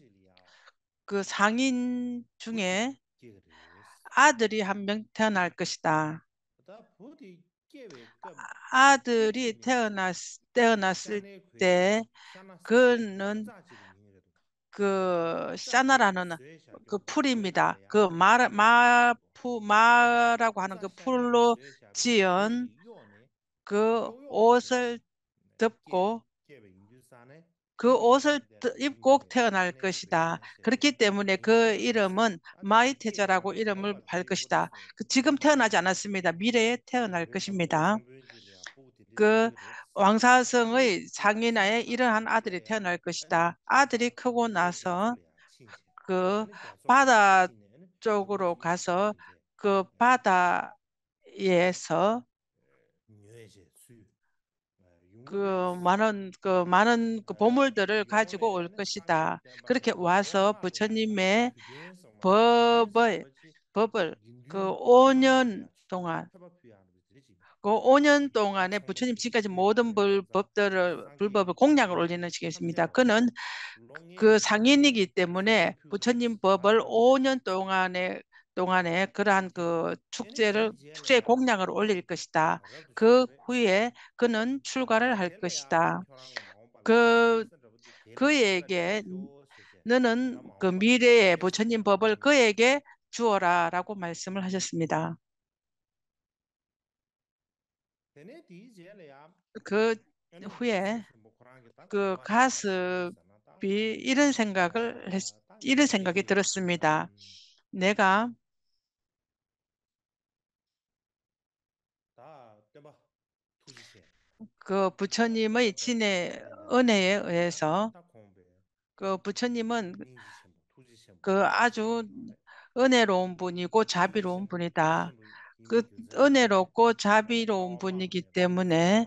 그 상인 중에 아들이 한 명 태어날 것이다. 그러니까 아, 아들이 태어났, 태어났을 때 그는 그 샤나라는 그 풀입니다. 그 마, 마푸 마라고 하는 그 풀로 지은 그 옷을 네, 덮고 그 옷을 네. 입고 네. 태어날 네. 것이다. 그렇기 때문에 그 이름은 마이테자라고 이름을 발 것이다. 그 지금 태어나지 않았습니다. 미래에 태어날 것입니다. 그, 그 왕사성의 장인아의 이러한 아들이 태어날 것이다. 아들이 크고 나서 그 그러니까 바다 쪽으로 가서 그 바다에서 그 많은 그 많은 그 보물들을 가지고 올 것이다. 그렇게 와서 부처님의 법을 법을 그 5년 동안 그 5년 동안에 부처님 지금까지 모든 불, 법들을 불법을 공약을 올리는 시기였습니다. 그는 그 상인이기 때문에 부처님 법을 5년 동안에 동안에 그러한 그 축제를 축제의 공약을 올릴 것이다. 그 후에 그는 출가를 할 것이다. 그 그에게 너는 그 미래의 부처님 법을 그에게 주어라라고 말씀을 하셨습니다. 그 뭐 후에 뭐 그 가습이 이런 생각을 했, 이런 생각이 들었습니다. 음. 내가 그 부처님의 진의 은혜에 의해서 그 부처님은 그 아주 네. 은혜로운 분이고 자비로운 분이다. 그 은혜롭고 자비로운 어, 분이기 때문에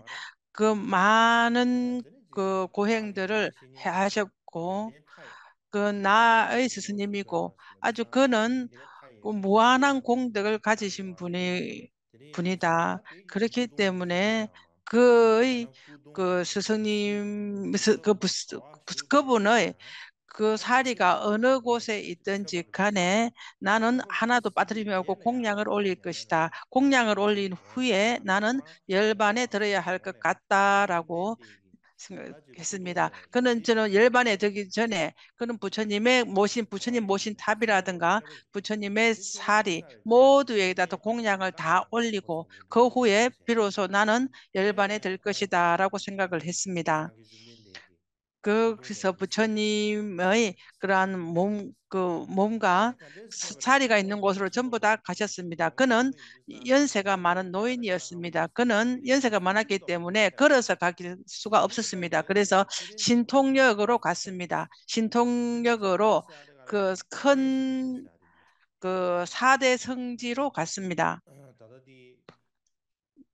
그 많은 그 고행들을 하셨고 그 나의 스승님이고 아주 그는 그 무한한 공덕을 가지신 어, 분이 분이다. 그렇기 때문에 그의 그 스승님 그 아, 그분의 그 사리가 어느 아, 예, 곳에 예, 있든지 간에 나는 하나도 빠뜨리지 말고 공양을 올릴 예, 것이다. 공양을 올린 아, 후에 나는 열반에 들어야 할 것 같다라고 생각했습니다. 네, 그는 네. 저는 열반에 들기 전에 그는 부처님의 모신 부처님 모신 탑이라든가 부처님의 살이 모두에다 공양을 다 올리고 그 후에 비로소 나는 열반에 들 것이다라고 생각을 했습니다. 그, 래서 부처님의 그러한 몸, 그 몸과 자리가 있는 곳으로 전부 다 가셨습니다. 그는 연세가 많은 노인이었습니다. 그는 연세가 많았기 때문에 걸어서 갈 수가 없었습니다. 그래서 신통역으로 갔습니다. 신통역으로 그 큰 그 사대 성지로 갔습니다.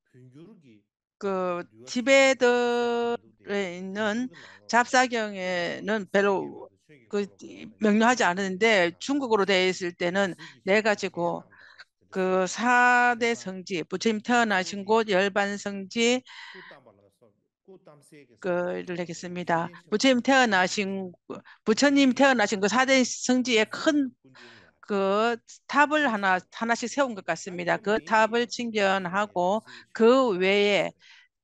그, 그 티베트 에 있는 잡사경에는 별로 그 명료하지 않은데 중국으로 되어 있을 때는 네 가지고 그 사대 성지 부처님 태어나신 곳 열반 성지 그를 내겠습니다. 부처님 태어나신 부처님 태어나신 그 사대 성지에 큰 그 탑을 하나 하나씩 세운 것 같습니다. 그 탑을 칭견하고 그 외에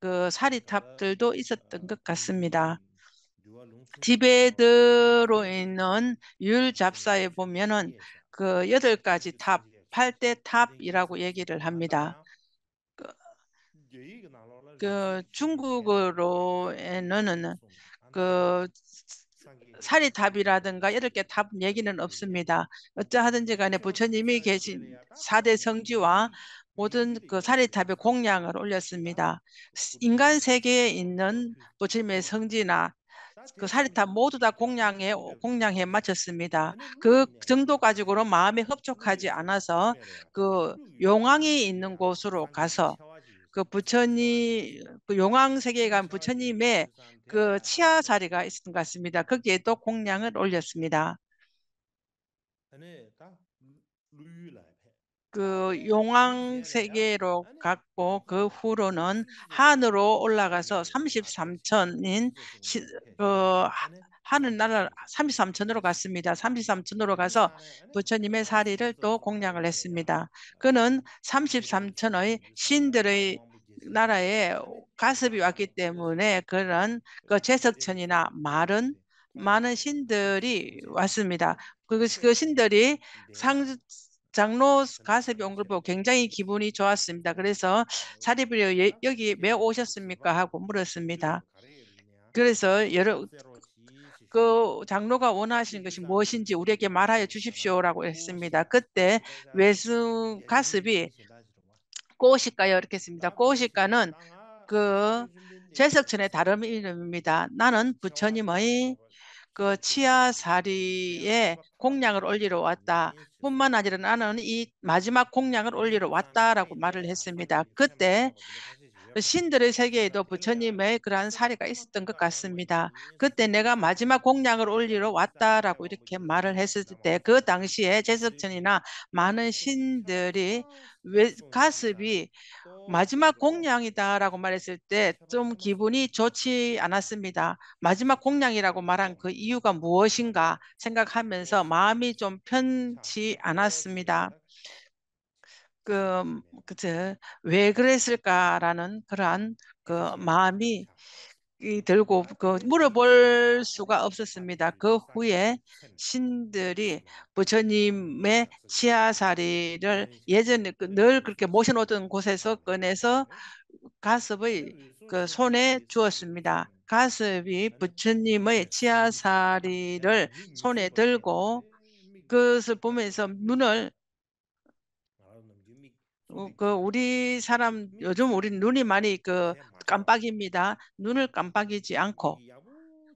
그 사리탑들도 있었던 것 같습니다. 디베드로 있는 율잡사에 보면은 그 여덟 가지 탑, 팔대 탑이라고 얘기를 합니다. 그, 그 중국으로에는그 사리탑이라든가 여덟 개탑 얘기는 없습니다. 어찌하든지 간에 부처님이 계신 사대 성지와 모든 그 사리탑의 공양을 올렸습니다. 인간 세계에 있는 부처님의 성지나 그 사리탑 모두 다 공양에 공양에 맞췄습니다. 그 정도 가지고는 마음에 흡족하지 않아서 그 용왕이 있는 곳으로 가서 그 부처님 그 용왕 세계에 간 부처님의 그 치아 사리가 있었던 것 같습니다. 거기에 또 공양을 올렸습니다. 그 용왕 세계로 갔고 그 후로는 한으로 올라가서 33천인 시, 그 어, 하늘나라 33천으로 갔습니다. 33천으로 가서 부처님의 사리를 또 공략을 했습니다. 그는 33천의 신들의 나라에 가습이 왔기 때문에 그런 그 제석천이나 말은 많은 신들이 왔습니다. 그, 그 신들이 상 장로 가섭이 온 걸 보고 굉장히 기분이 좋았습니다. 그래서 사립을 여기 왜 오셨습니까? 하고 물었습니다. 그래서 여러 그 장로가 원하시는 것이 무엇인지 우리에게 말하여 주십시오라고 했습니다. 그때 외수 가습이 꼬시까요 이렇게 했습니다. 꼬시가는 그 제석천의 다른 이름입니다. 나는 부처님의 그 치아사리에 공략을 올리러 왔다. 뿐만 아니라 나는 이 마지막 공략을 올리러 왔다라고 말을 했습니다. 그때 신들의 세계에도 어, 부처님의 그러한 사례가 어, 있었던 것 같습니다. 음. 그때 내가 마지막 공략을 올리러 왔다라고 어, 이렇게 말을 했을 때 그 당시에 제석천이나 많은 신들이 왜 가습이 마지막 공양이다라고 말했을 때 좀 기분이 좋지 않았습니다. 마지막 공양이라고 말한 그 이유가 무엇인가 생각하면서 마음이 좀 편치 그렇죠. 않았습니다. 그 네. 그제 왜 그랬을까라는 그러한 그 마음이 들고 아, 그 네. 물어볼 수가 없었습니다. 그 아, 후에 네. 신들이 부처님의 치아사리를 예전에 그 늘 그렇게 모셔놓던 곳에서 아, 꺼내서 가섭의 그 손에 주었습니다. 가섭이 부처님의 치아사리를 손에 들고 그것을 보면서 눈을 어, 네. 그 우리 사람 요즘 우리 눈이 많이 그 네, 깜빡입니다. 눈을 깜빡이지 않고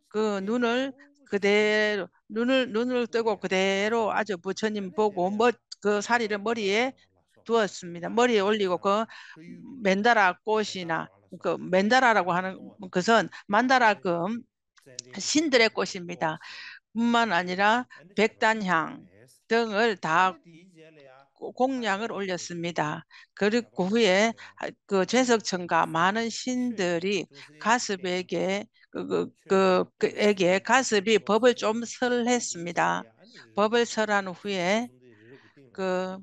그 눈을 그대로 눈을 눈을 네. 뜨고 그대로 아주 부처님 보고 뭐그 사리를 머리에 아, 두었습니다. 머리에 아, 올리고 그, 그 맨다라 꽃이나 그 맨다라라고 하는 어, 어. 것은 만다라금 신들의 꽃입니다. 뿐만 아니라 백단향 등을 다 공양을 올렸습니다. 그리고 아, 후에 아, 그 제석천과 많은 신들이 네, 그 가습에게 그, 그, 네. 그, 에게 가습이 법을 좀 설했습니다. 네, 법을 설한 후에 그,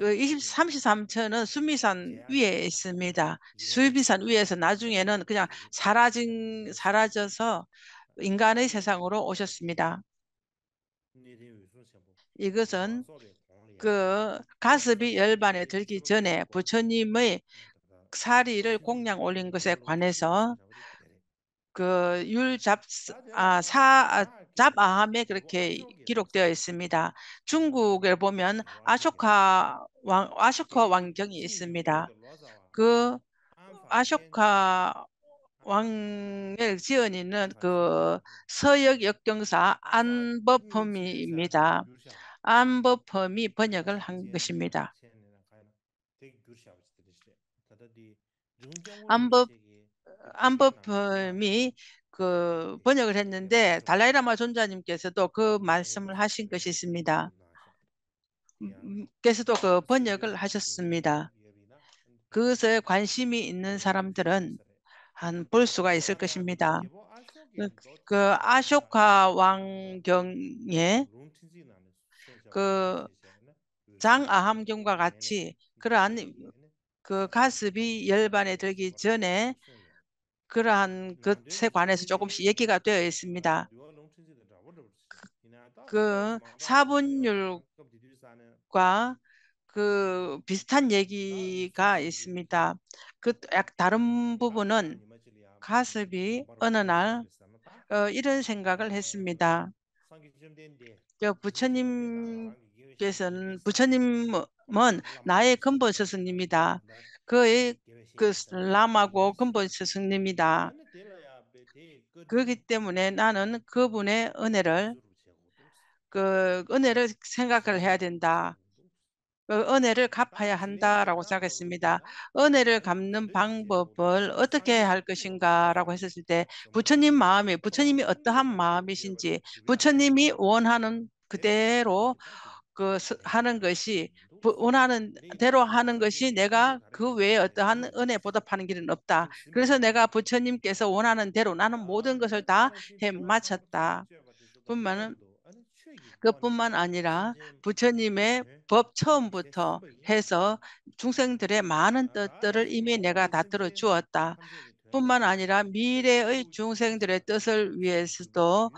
그2 33천은 그 수미산 위에 있습니다. 수미산 위에서 나중에는 그냥 사라진, 사라져서 인간의 세상으로 오셨습니다. 이것은 그 가습이 열반에 들기 전에 부처님의 사리를 공양 올린 것에 관해서 그 율잡 아, 사 아, 잡아함에 그렇게 기록되어 있습니다. 중국을 보면 아쇼카 왕 아쇼카 왕경이 있습니다. 그 아쇼카 왕의 지은이는 그 서역 역경사 안버품입니다 암버 펌이 번역을 한 것입니다. 암버 암버 범이 그 예, 번역을 했는데 달라이라마 존자님께서도 그 말씀을 예, 하신 것이 있습니다. 께서도 예, 음, 음, 그 번역을 하셨습니다. 그것에 관심이 있는 사람들은 한 볼 수가 있을 아, 것입니다. 뭐 그, 그 아쇼카 왕경의 아, 그 장아함경과 같이 그러한 그 가습이 열반에 들기 전에 그러한 것에 관해서 조금씩 얘기가 되어 있습니다. 그 사분율과 그 비슷한 얘기가 있습니다. 그 약 다른 부분은 가습이 어느 날 어, 이런 생각을 했습니다. 저 부처님께서는 부처님은 나의 근본 스승입니다 그의 그 람하고 근본 스승입니다 그렇기 때문에 나는 그분의 은혜를 그 은혜를 생각을 해야 된다. 어, 은혜를 갚아야 한다라고 생각했습니다. 은혜를 갚는 방법을 어떻게 할 것인가라고 했을때 부처님 마음이 부처님이 어떠한 마음이신지 부처님이 원하는 그대로 그 하는 것이 원하는 대로 하는 것이 내가 그 외에 어떠한 은혜 보답하는 길은 없다. 그래서 내가 부처님께서 원하는 대로 나는 모든 것을 다해 마쳤다. 뿐만은 그뿐만 아니라 부처님의 법 처음부터 해서 중생들의 많은 뜻들을 이미 내가 다들어 주었다. 뿐만 아니라 미래의 중생들의 뜻을 위해서도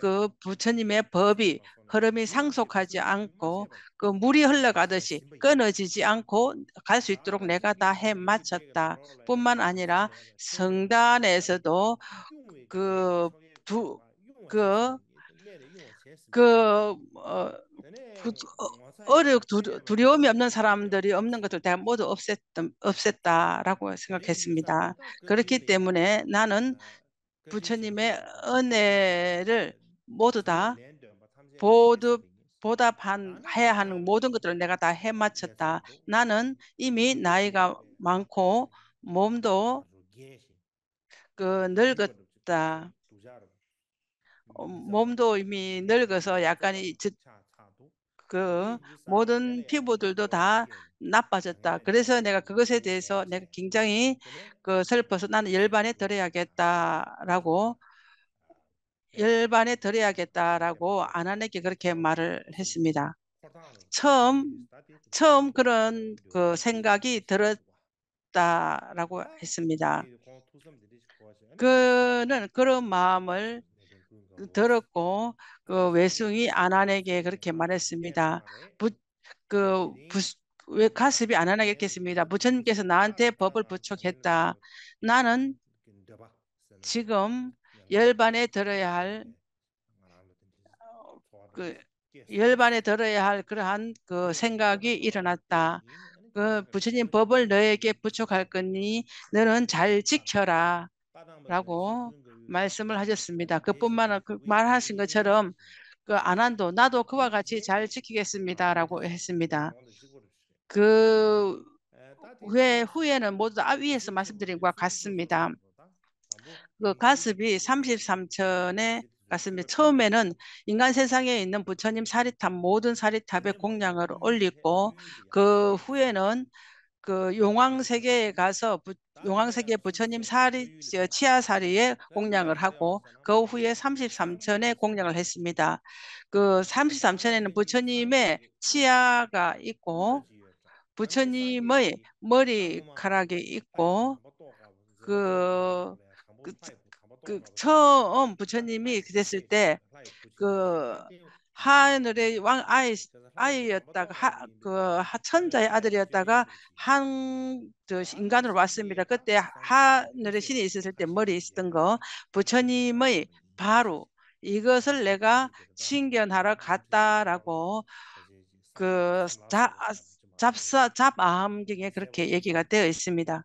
그 부처님의 법이 흐름이 상속하지 않고 그 물이 흘러가듯이 끊어지지 않고 갈 수 있도록 내가 다해 마쳤다. 뿐만 아니라 성단에서도 그 두, 그그 어, 그 어 어려 뭐 두려움이 그 없는 사람들이 없는 것들 다 모두 없앴던 없앴다라고 생각했습니다. 그 그렇기 때문에 나는 어, 부처님의 은혜를 모두 다 네, 네, 네, 뭐 보드 보답한 해야 하는 모든 것들을 내가 다 해마쳤다. 나는 이미 나이가 많고 몸도 그 늙었다. 어, 몸도 이미 늙어서 약간 이그 모든 피부들도 다 나빠졌다. 네, 그래서 내가 그것에 대해서 내가 굉장히 그 슬퍼서 나는 열반에 들어야겠다라고 네. 열반에 들어야겠다라고 네. 아나에게 그렇게 말을 했습니다. 처음 처음 그런 그 생각이 들었다라고 아, 했습니다. 그는 그런 마음을 들었고 그 외숭이 아난에게 그렇게 말했습니다. 부, 그 부, 왜 가습이 안 하나 게겠습니다 부처님께서 나한테 법을 부촉했다. 나는 지금 열반에 들어야 할 그, 열반에 들어야 할 그러한 그 생각이 일어났다. 그 부처님 법을 너에게 부촉할 거니 너는 잘 지켜라. 라고 말씀을 하셨습니다. 그뿐만 그 말하신 것처럼 그 아난도 나도 그와 같이 잘 지키겠습니다라고 했습니다. 그 후에 후에는 모두 앞 위에서 말씀드린 것과 같습니다. 그 가습이 33천에 같습니다. 처음에는 인간 세상에 있는 부처님 사리탑 모든 사리탑의 공양을 올리고 그 후에는 그 용왕 세계에 가서 부, 용왕 세계 부처님 사리 치아 사리에 공양을 하고 그 후에 33천에 공양을 했습니다. 그 33천에는 부처님의 치아가 있고 부처님의 머리카락이 있고 그, 그, 그 처음 부처님이 됐을 때 그 하늘의 왕 아이 아이였다가 하, 그 하천자의 네, 그 아들이었다가 한 아, 인간으로 그 왔습니다. 그때 하늘의 네, 신이 그 있었을 때 머리에 있었던 거 부처님의 네, 바로 이것을 내가 신견하러 갔다라고 그 자, 잡사 잡암경에 그렇게 얘기가 되어 있습니다.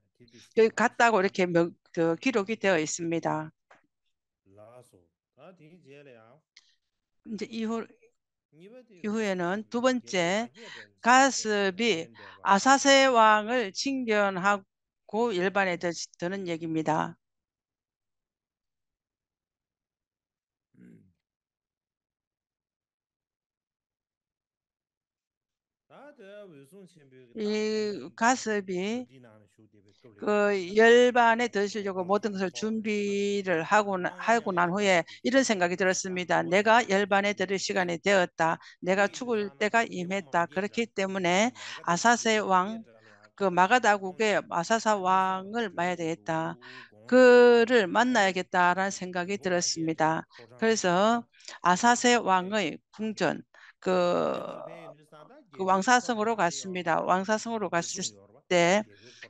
그 갔다고 이렇게 명, 그 기록이 되어 있습니다. 이제 이후 이후에는 두 번째 가스비 아사세 왕을 칭견하고 일반에 드는 얘기입니다. 이 가습이 그 열반에 드시려고 어, 모든 것을 어. 준비를 하고, 아, 하고 난 예. 후에 이런 생각이 들었습니다. 아, 내가 예. 열반에 들을 시간이 되었다. 내가 예, 어, 죽을 때가 임했다. 그렇기 때문에 아사세 왕, 그 마가다국의 아사사 왕을 봐야 되겠다. 그를 만나야겠다라는 생각이 들었습니다. 그래서 아사세 왕의 궁전, 그, 그 왕사성으로 갔습니다. 왕사성으로 갔을 때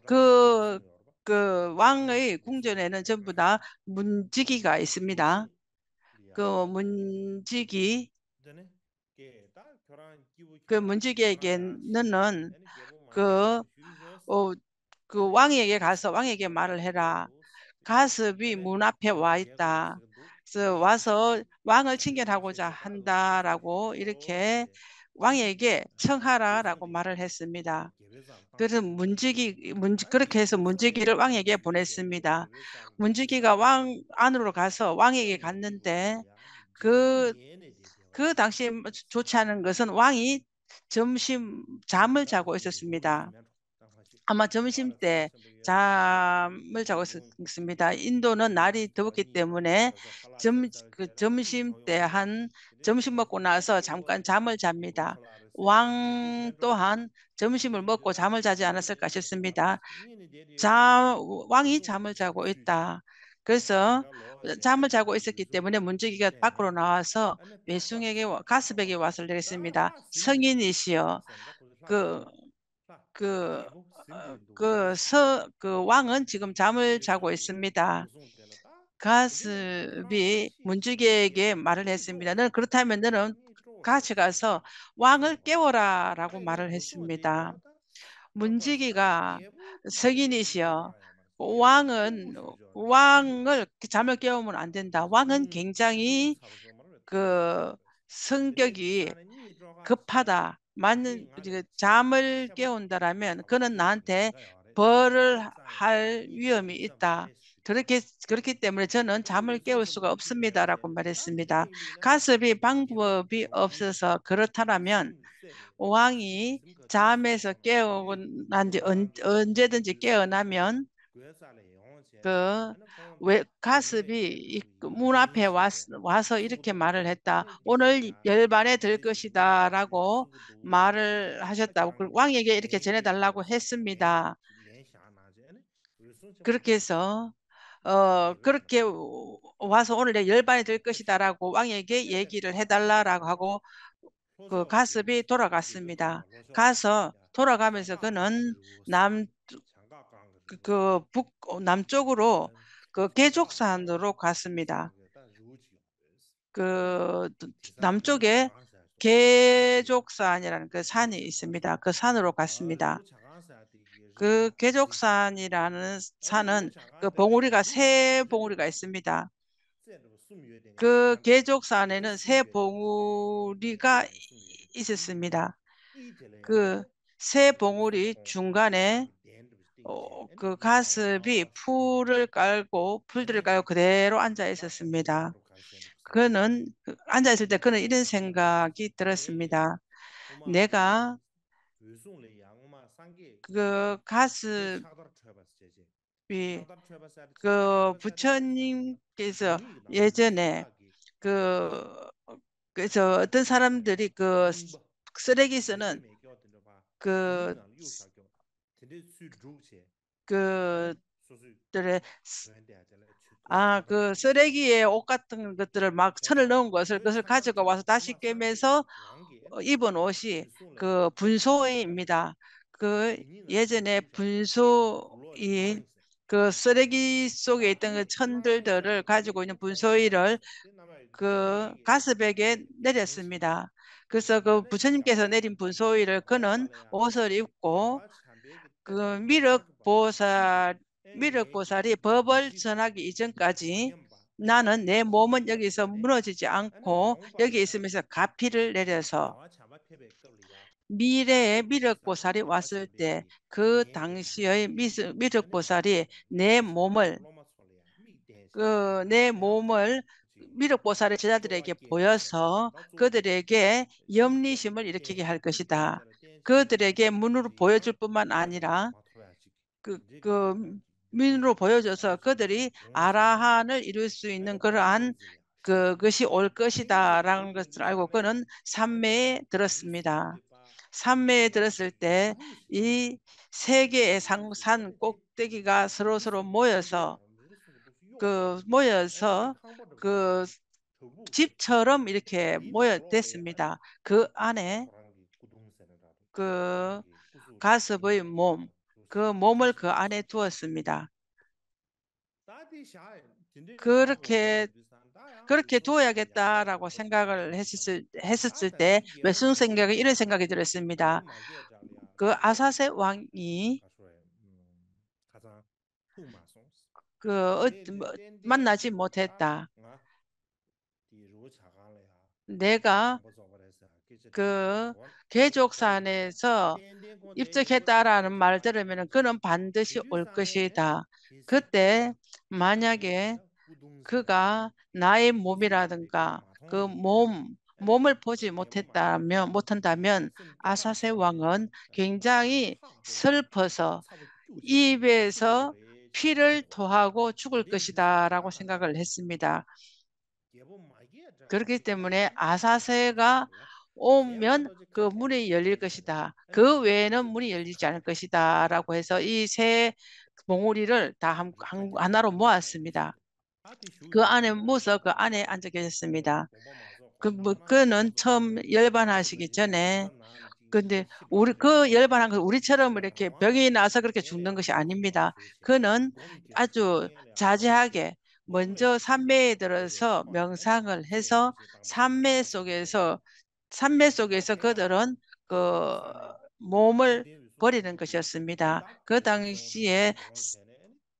그, 그 왕의 궁전에는 전부 다 문지기가 있습니다. 그 문지기, 그 문지기에게는 그, 어, 그 왕에게 가서 왕에게 말을 해라. 가습이 문 앞에 와 있다. 그래서 와서 왕을 챙겨하고자 한다라고 이렇게 왕에게 청하라라고 그 말을 했습니다. 그래서 문지기 문지, 그렇게 해서 문지기를 왕에게 보냈습니다. 예, 문지기가 왕 안으로 가서 왕에게 예, 갔는데 그그 예, 그, 그 당시 좋지 않은 것은 왕이 점심 잠을 자고 있었습니다. 아마 점심 때 잠을 자고 있습니다. 인도는 날이 더웠기 때문에 점, 그 점심 때 한 점심 먹고 나서 잠깐 잠을 잡니다. 왕 또한 점심을 먹고 잠을 자지 않았을까 싶습니다. 자, 왕이 잠을 자고 있다. 그래서 잠을 자고 있었기 때문에 문지기가 밖으로 나와서 외숭에게 가스백에 와서 내렸습니다. 성인이시여, 그, 그 어, 그, 그, 서, 그 왕은 지금 잠을 자고 있습니다. 가스비 문지기에게 말을 했습니다. 너는 그렇다면 너는 같이 가서 왕을 깨워라 라고 말을 했습니다. 문지기가 석인이시여 왕은 왕을 잠을 깨우면 안 된다. 왕은 굉장히 그 성격이 급하다. 맞는 그 잠을 뭐 깨운다라면 어, 그는 나한테 그 벌을 할 위험이 있다. 뭐 그렇게 그렇기 때문에 저는 뭐 잠을 깨울 수가 없습니다라고 말했습니다. 가습이 방법이 없어서 그렇다라면 음, 왕이 잠에서 깨어난 지 언제든지 깨어나면 그그 외, 가습이 그 문 앞에 왔, 와서 이렇게 말을 했다. 오늘 열반에 들 것이다 라고 말을 하셨다고 그 왕에게 이렇게 전해달라고 했습니다. 그렇게 해서 어, 그렇게 와서 오늘 내 열반이 될 것이다라고 왕에게 얘기를 해달라라고 하고 그 가습이 돌아갔습니다. 가서 돌아가면서 그는 남 그북 그 어, 남쪽으로 네. 그 계족산으로 갔습니다. 그 남쪽에 계족산이라는 그 산이 있습니다. 그 산으로 갔습니다. 그 계족산이라는 산은 그 봉우리가 세 봉우리가 있습니다. 그 계족산에는 세 봉우리가 있었습니다. 그 세 봉우리 중간에 어, 네. 그 가습이 풀을 깔고 풀들을 네. 깔고 그대로 앉아 있었습니다. 그는 그 앉아 있을 때 그는 이런 네. 생각이 들었습니다. 내가 그, 그 가습이 그, 그 부처님께서 예전에 그 그래서 어떤 사람들이 그 음, 뭐. 쓰레기 쓰는 그 그들의 아그 쓰레기에 옷 같은 것들을 막 천을 넣은 것을 그것을 가지고 와서 다시 꿰매서 입은 옷이 그 분소입니다. 그 예전에 분소인 그 쓰레기 속에 있던 그 천들들을 가지고 있는 분소일을 그 가스백에 내렸습니다. 그래서 그 부처님께서 내린 분소일을 그는 옷을 입고 그 미륵보살 미륵보살이 법을 전하기 이전까지 나는 내 몸은 여기서 무너지지 않고 여기 있으면서 가피를 내려서 미래의 미륵보살이 왔을 때 그 당시의 미륵보살이 내 몸을 그 내 몸을 미륵보살의 제자들에게 보여서 그들에게 염리심을 일으키게 할 것이다. 그들에게 문으로 보여줄 뿐만 아니라 그, 그 민으로 보여줘서 그들이 아라한을 이룰 수 있는 그러한 그것이 올 것이다라는 것을 알고 그는 삼매에 들었습니다. 삼매에 들었을 때 이세계의산 꼭대기가 서로 서로 모여서 그 모여서 그 집처럼 이렇게 모여 됐습니다. 그 안에 그 음, 가습의 음. 몸, 그 몸을 그 안에 두었습니다. 그렇게 그렇게 두어야겠다라고 생각을 했었을, 했을때 무슨 생각이 이런 생각이 들었습니다. 그 아사세 왕이 그 뭐 만나지 못했다. 내가 그 개족산에서 입적했다라는 말 들으면 그는 반드시 올 것이다. 그때 만약에 그가 나의 몸이라든가 그 몸, 몸을 보지 못했다면 못한다면 아사세 왕은 굉장히 슬퍼서 입에서 피를 토하고 죽을 것이다라고 생각을 했습니다. 그렇기 때문에 아사세가 오면 그 문이 열릴 것이다. 그 외에는 문이 열리지 않을 것이다. 라고 해서 이 세봉우리를다 한, 한, 하나로 모았습니다. 그 안에 모서 그 안에 앉아 계셨습니다. 그, 뭐, 그는 처음 열반하시기 전에 근데 우리 그 열반한 것 우리처럼 이렇게 병이 나서 그렇게 죽는 것이 아닙니다. 그는 아주 자제하게 먼저 삼매에 들어서 명상을 해서 삼매 속에서 산매 속에서 그들은 그 몸을 버리는 것이었습니다. 그 당시에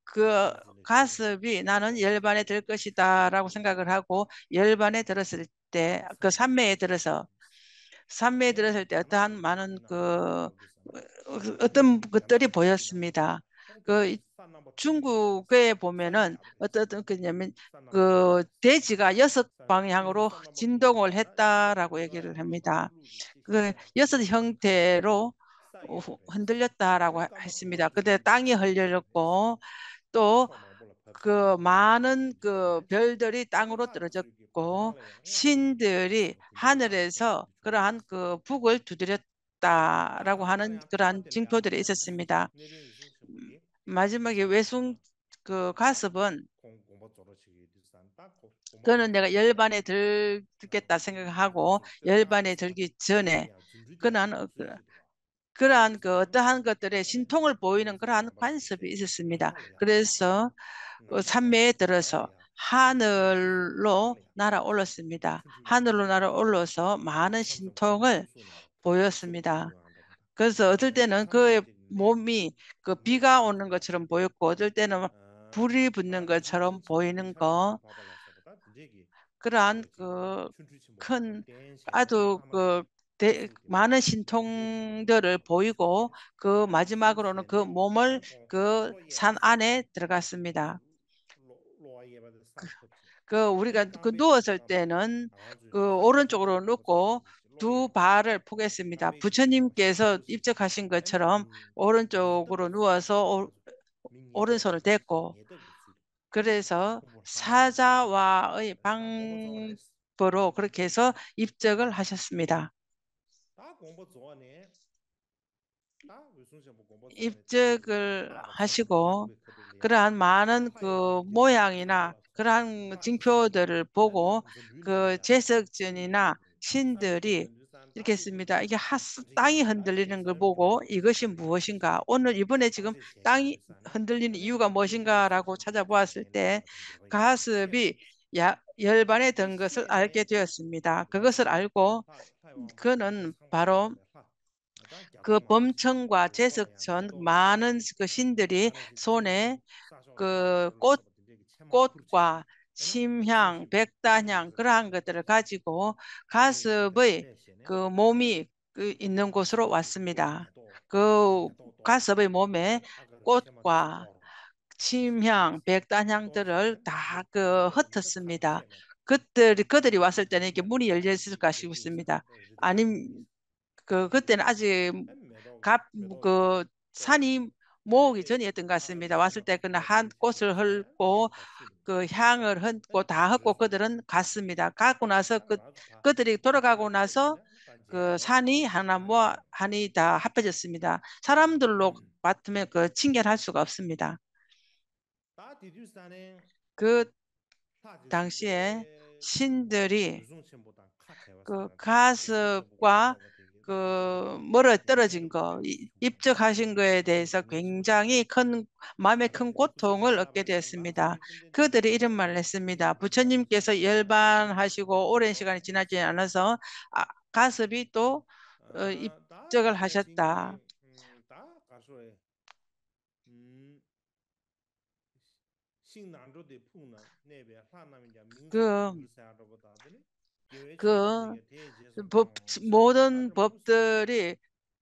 그 가습이 나는 열반에 들 것이다 라고 생각을 하고 열반에 들었을 때 그 산매에 들어서 산매에 들었을 때 어떠한 많은 그, 어, 그 어떤 것들이 보였습니다. 그뭐 중국에 보면은 어떤 그냐면 그 돼지가 여섯 방향으로 진동을 했다라고 얘기를 합니다. 그 여섯 형태로 흔들렸다라고 했습니다. 그때 땅이 흘려졌고 또 그 많은 그 별들이 땅으로 떨어졌고 신들이 하늘에서 그러한 그 북을 두드렸다라고 하는 그러한 징표들이 있었습니다. 마지막에 외숭 그 가습은 그는 내가 열반에 들겠다 생각하고 어, 열반에 아, 들기 전에 아, 그는 그 그러한 그 음. 어떠한 것들의 네. 신통을 보이는 그러한 네. 관습이 있었습니다. 네, 그래서 산매에 음. 그 들어서 하늘로 날아올랐습니다. 하늘로 날아올라서 많은 신통을 보였습니다. 그래서 어떨 때는 그의 몸이 그 비가 오는 것처럼 보였고 어떨 때는 아, 불이 붙는 것처럼 아, 보이는 거 그러한 네, 그큰 뭐 뭐 아주 뭐 그 대, 많은 신통들을 보이고 그 마지막으로는 그 몸을 그 산 안에 들어갔습니다. 그, 그 우리가 그, 그 누웠을 아, 때는 그 오른쪽으로 눕고 두 발을 보겠습니다. 부처님께서 입적하신 것처럼 오른쪽으로 누워서 오, 른손을 댔고 그래서 사자와의 방법으로 그렇게 해서 입적을 하셨습니다. 입적을 하시고 그러한 많은 그 모양이나 그러한 징표들을 보고 그재석전이나 신들이 이렇게 했습니다. 이게 하스, 땅이 흔들리는 걸 보고 이것이 무엇인가? 오늘 이번에 지금 땅이 흔들리는 이유가 무엇인가라고 찾아보았을 때 가습이 야, 열반에 든 것을 알게 되었습니다. 그것을 알고 그는 바로 그 범청과 제석천 많은 그 신들이 손에 그 꽃, 꽃과 침향, 음. 백단향 그러한 것들을 가지고 가습의 음. 그 몸이 그 있는 곳으로 왔습니다. 그 가섭의 몸에 꽃과 침향, 백단향들을 다 그 흩었습니다. 그들이 그들이 왔을 때는 이게 문이 열려 있을까 싶습니다. 아님 그 그때는 아직 갑 그 산이 모으기 전이었던 것 같습니다. 왔을 때 그는 한 꽃을 흘고그 향을 헐고 다 헐고 그들은 갔습니다. 가고 나서 그 그들이 돌아가고 나서 그 산이 하나 모아 뭐 한이 다 합해졌습니다. 사람들로 맡으면 그친결할 수가 없습니다. 그 당시에 신들이 그 가습과 그 멀어 떨어진 거 입적하신 거에 대해서 굉장히 큰 마음의 큰 고통을 얻게 되었습니다. 그들이 이런 말을 했습니다. 부처님께서 열반하시고 오랜 시간이 지나지 않아서 아, 가습이또 어, 입적을 하셨다. 그그 법, 어, 모든 법들이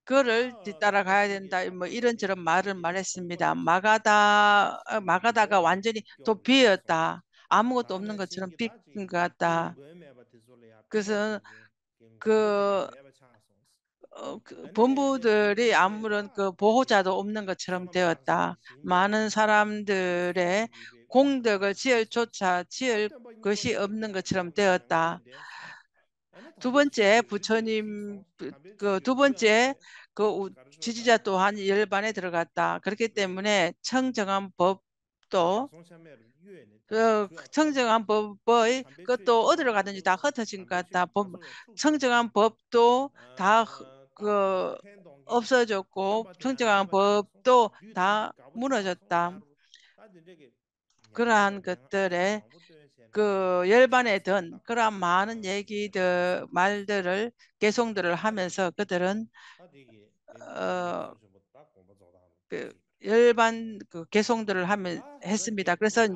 그를 어, 뒤따라가야 된다. 뭐 이런저런 말을 말했습니다. 어, 마가다 마가다가 완전히 도피였다 아무것도 아, 없는 네, 것처럼 빈것 같다. 그 그래서 그, 그 본부들이 아무런 그 보호자도 없는 것처럼 되었다. 많은 사람들의 그 공덕을 지을 조차 지을 뭐 것이 없는 뭐 것처럼 되었다. 두 번째 부처님 그 두 번째 그 지지자 또한 열반에 들어갔다. 그렇기 때문에 청정한 법도 그 청정한 법의 것도 어디로 가든지 다 흩어진 것 같다. 법, 청정한 법도 다 그 없어졌고 청정한 법도 다 무너졌다. 그러한 것들에 그 열반에 든 그러한 많은 얘기들 말들을 개송들을 하면서 그들은 어, 그 열반 그 개송들을 하면 아, 했습니다. 그 그래서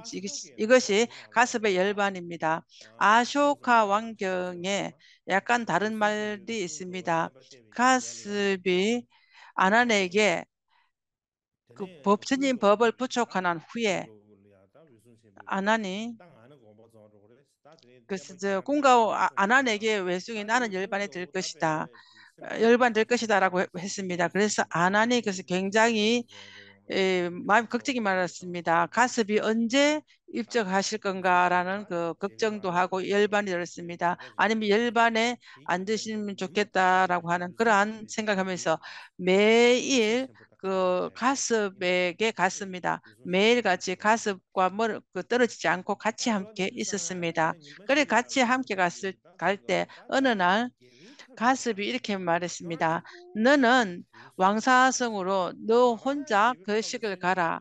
이것이 그 가습의 열반입니다. 아, 그 아쇼카 왕경에 아, 약간 다른 말이 있습니다. 가습이 아난에게 그 법스님 법을 부촉한 후에 아난이 그래서 공과 안난에게 외숭이 나는 어, 열반이 될 것이다. 열반 될 것이다라고 했습니다. 그래서 안난이 그래서 굉장히 에, 예, 마음 걱정이 많았습니다. 가습이 언제 입적하실 건가라는 그 걱정도 하고 열반이 들었습니다. 아니면 열반에 앉으시면 좋겠다라고 하는 그러한 생각하면서 매일 그 가습에게 갔습니다. 매일같이 가습과 멀, 그 떨어지지 않고 같이 함께 있었습니다. 그래 같이 함께 갔을 갈 때 어느 날 가습이 이렇게 말했습니다. 너는 왕사성으로 너 혼자 거식을 가라.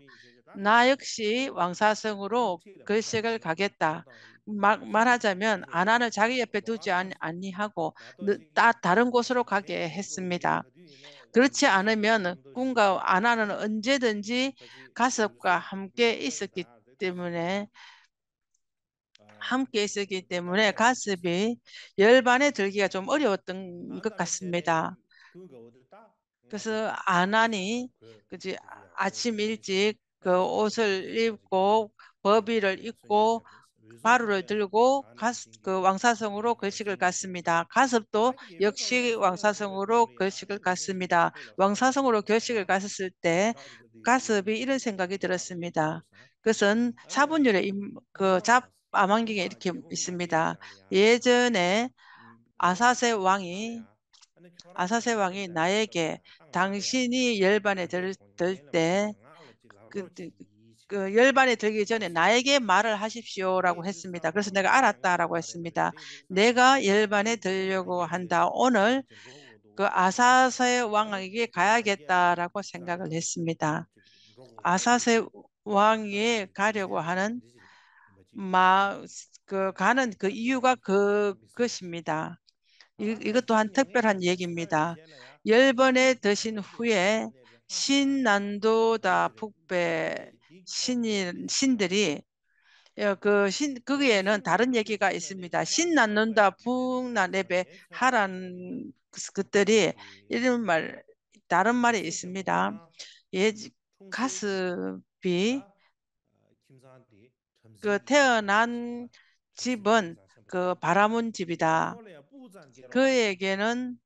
나 역시 왕사성으로 거식을 가겠다. 말, 말하자면 아나는 자기 옆에 두지 아니하고 다 다른 곳으로 가게 했습니다. 그렇지 않으면 음. 꿈과 안하는 언제든지 가섭과 함께 있었기 때문에 함께 있었기 때문에 가습이 열반에 들기가 좀 어려웠던 것 같습니다. 그래서 안하니 그지 아침 일찍 그 옷을 입고 법비를 입고 마루를 들고 가스, 그 왕사성으로 거식을 갔습니다. 가섭도 역시 왕사성으로 거식을 갔습니다. 왕사성으로 거식을 갔었을 때 가섭이 이런 생각이 들었습니다. 그것은 사분율의 그잡 암환경에 아, 이렇게 있습니다. 예, 예전에 음, 아사세 그 왕이 아, 예. 아사세 왕이 그 나에게 그 당신이 열반에 들 때 그, 그 열반에 들기 전에 나에게 말을 하십시오라고 했습니다. 그래서 내가 알았다라고 했습니다. 내가 열반에 들려고 한다. 오늘 그 아사세 왕에게 가야겠다라고 생각을 했습니다. 아사세 왕이 가려고 하는 마, 그 가는 그 이유가 그, 그것입니다. 이, 이것 또한 특별한 얘기입니다. 열 번에 드신 후에 신난도다 북배 신인 신들이 예, 그 신, 거기에는 다른 얘기가 있습니다. 신 낳는다, 붕나네베 하란 그들이 이런 말, 다른 말이 있습니다. 예, 가습비그 어, 태어난 집은 그 바라문 집이다. 그에게는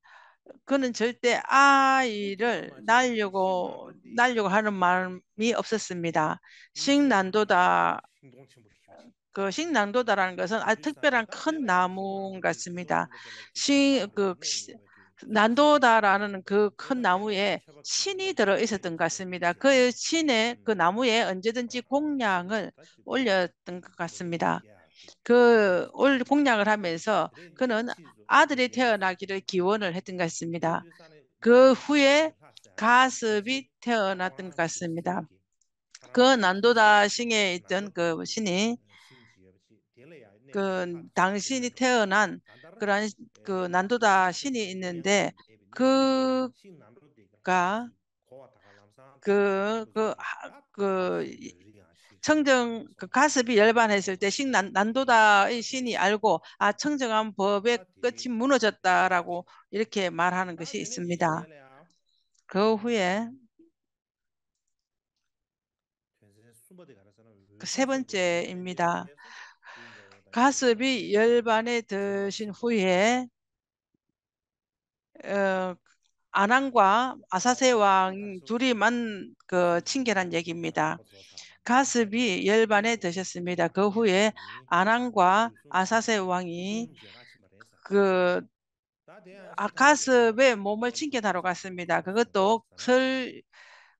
그는 절대 아이를 낳으려고 날려고 하는 마음이 없었습니다. 식난도다 그 식난도다라는 것은 아주 특별한 큰 나무 같습니다. 식그 난도다라는 그 큰 나무에 신이 들어 있었던 것 같습니다. 그 신의 그 나무에 언제든지 공양을 올렸던 것 같습니다. 그 올 공양을 하면서 그는 아들이 태어나기를 기원을 했던 것 같습니다. 그 후에 가습이 태어났던 것 같습니다. 그 난도다 신에 있던 그 신이 그 당신이 태어난 그런 그 난도다 신이 있는데 그가 그그그 그, 그 청정 그 가습이 열반했을 때 신난 난도다의 신이 알고 아 청정한 법의 끝이 무너졌다라고 이렇게 말하는 것이 있습니다. 그 후에 그세 그 번째입니다. 가습이 그 열반에 드신 후에 어, 아난과 아사세 그 왕 둘이 만그 친결한 얘기입니다. 가습이 열반에 드셨습니다. 그 후에 아난과 아사세 왕이 그 아가스에 몸을 침견하러 갔습니다. 그것도 설,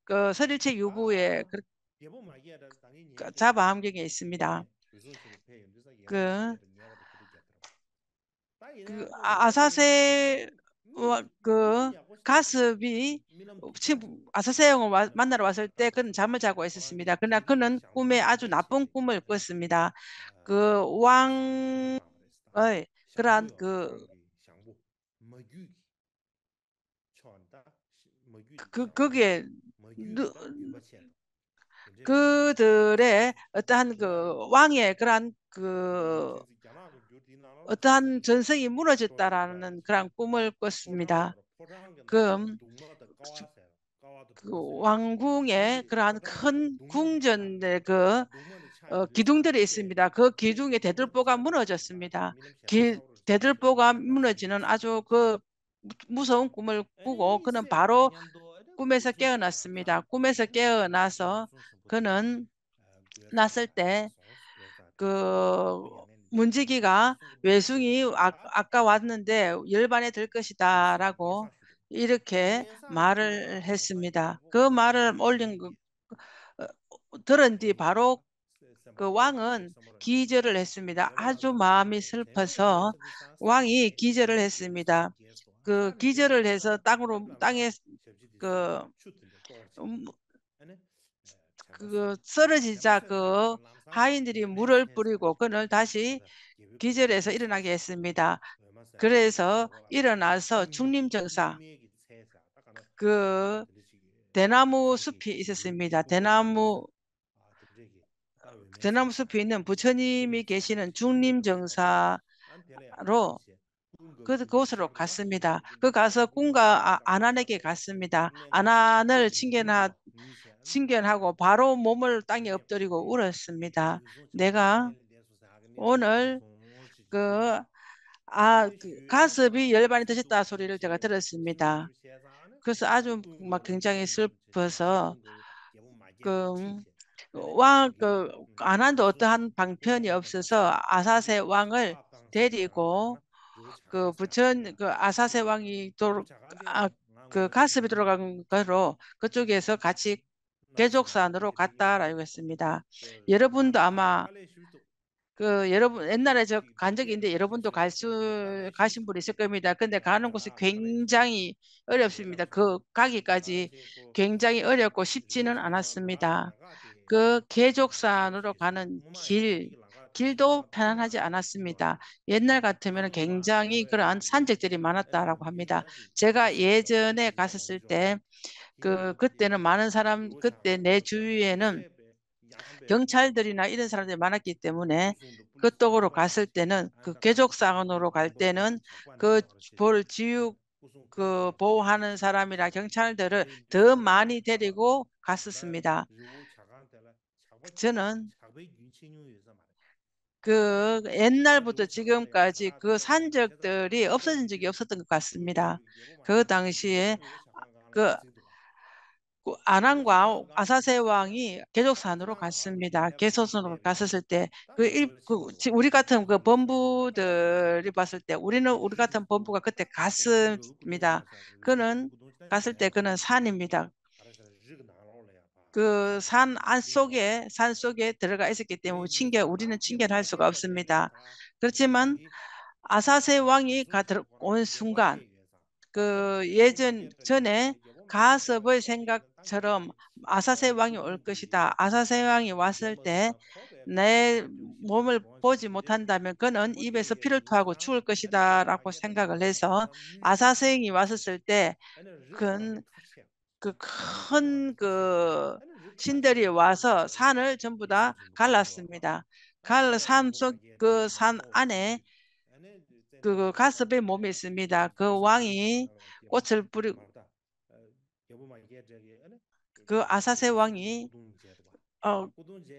그 설일체 유부에 그, 자바 함경에 있습니다. 그, 그 아사세 그 가습이 아사세형을 만나러 왔을 때 그는 잠을 자고 있었습니다. 그러나 그는 꿈에 아주 나쁜 꿈을 꿨습니다. 그 왕의 그러한 그 그거기 누, 그들의 어떠한 그 왕의 그러한 그 어떠한 전성이 무너졌다라는 그런 꿈을 꿨습니다. 그, 그 왕궁에 그러한 큰 궁전의 그 어, 기둥들이 있습니다. 그 기둥의 대들보가 무너졌습니다. 기, 대들보가 무너지는 아주 그 무서운 꿈을 꾸고 네, 그는 바로 꿈에서 깨어났습니다. 네, 꿈에서 네. 깨어나서 그는 났을 때 그 문지기가 외숭이 아, 아까 왔는데 열반에 들 것이다라고 이렇게 말을 했습니다. 그 말을 올린 그, 그 어, 들은 뒤 바로 그 왕은 기절을 했습니다. 아주 마음이 슬퍼서 왕이 기절을 했습니다. 그 기절을 해서 땅으로 땅에 그, 음, 그 쓰러지자 그 하인들이 물을 뿌리고 그는 다시 기절해서 일어나게 했습니다. 그래서 일어나서 중림정사 그 대나무 숲이 있었습니다. 대나무 전나무 숲에 있는 부처님이 계시는 중림정사로 그, 곳으로 갔습니다. 그 가서 꿈과 아난에게 갔습니다. 아난을 칭견하, 칭견하고 바로 몸을 땅에 엎드리고 울었습니다. 내가 오늘 그, 아, 가습이 열반이 드셨다 소리를 제가 들었습니다. 그래서 아주 막 굉장히 슬퍼서 그 네. 왕그 음. 아난도 어떠한 방편이 없어서 아사세 왕을 아, 데리고 그 부천 그 아사세 왕이 도그 아, 그 가습이 들어간 거로 그쪽에서 같이 개족산으로 네. 네, 갔다라고 했습니다. 여러분도 아마 그 여러분 옛날에 저 간 적이 있는데 여러분도 그렇죠. 갈수 가신 분 있을 겁니다. 근데 가는 곳이 아, 굉장히 어렵습니다. 그 가기까지 굉장히 어렵고 쉽지는 않았습니다. 그 계족산으로 가는 길, 길도 편안하지 않았습니다. 옛날 같으면 굉장히 그러한 산책들이 많았다라고 합니다. 제가 예전에 갔었을 때, 그, 그때는 많은 사람, 그때 내 주위에는 경찰들이나 이런 사람들이 많았기 때문에 그쪽으로 갔을 때는 그 계족산으로 갈 때는 그 볼지우그 보호하는 사람이나 경찰들을 더 많이 데리고 갔었습니다. 저는 그 옛날부터 지금까지 그 산적들이 없어진 적이 없었던 것 같습니다. 그 당시에 그안난과 아사세 왕이 계속산으로 갔습니다. 개소산으로 갔었을 때그 그 우리 같은 그 범부들이 봤을 때 우리는 우리 같은 범부가 그때 갔습니다. 그는 갔을 때 그는 산입니다. 그산안 속에 음. 산 속에 들어가 있었기 때문에 친계 음. 우리는 친결할 수가 없습니다. 음. 그렇지만 아사세 왕이 가온 순간 그, 그러니까 그 예전 전에 가섭의 생각처럼 그 아사세 왕이 올 것이다. 아사세 왕이 왔을 때 내 몸을 보지 못한다면 그는 입에서 피를 토하고 죽을 그러니까 것이다라고 생각을 해서 아사세 왕이 왔었을 때 그는 그 큰그 그 뭐 신들이 와서 산을 전부 다 어, 갈랐습니다. 어, 갈산속 그산 어, 안에 그, 그, 그 가습의 몸이 있습니다. 그 왕이 꽃을 뿌리 네? 그, 그 아사세 왕이 어,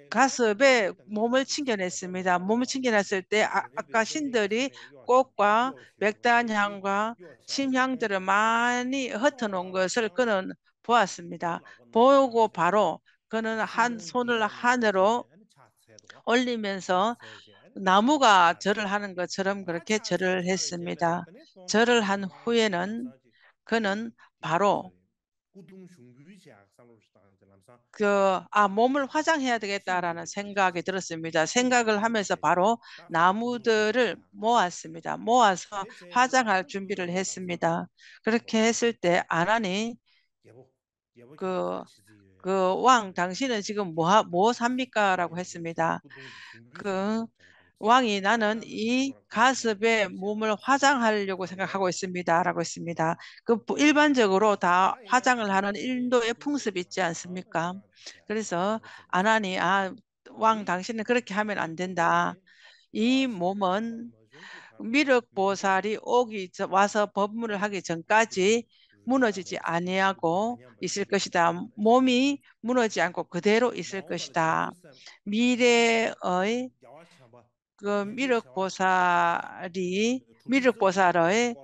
가습의 몸을 챙겨냈습니다 몸을 챙겨냈을때 아, 까 신들이 꽃과 맥단향과 침향들을 예? 많이 흩어놓은 것을 그는 보았습니다. 음. 보고 바로 그는 한 음. 손을 하늘로 올리면서 나무가 절을 하는 것처럼 그렇게 절을 했습니다. 절을 한 후에는 그는 바로 그, 아, 몸을 화장해야 되겠다라는 생각이 들었습니다. 생각을 하면서 바로 나무들을 모았습니다. 모아서 화장할 준비를 했습니다. 그렇게 했을 때 아나니 그, 예. 그 왕, 당신은 지금 뭐, 하, 예, 예. 그 아, 뭐 삽니까? 라고 했습니다. 그 왕이 나는 이 가습에 몸을 화장하려고 생각하고 있습니다. 라고 했습니다. 그 일반적으로 다 아, 화장을 아, 하는 인도의 풍습이 있지 않습니까? 그래서 아나니, 아, 왕, 당신은 그렇게 하면 안 된다. 이 몸은 뭐 미륵보살이 오기 와서 법문을 하기 전까지 무너지지 아니하고 있을 것이다. 몸이 무너지 않고 그대로 있을 것이다. 미래의 그 미륵보살이 미륵보살의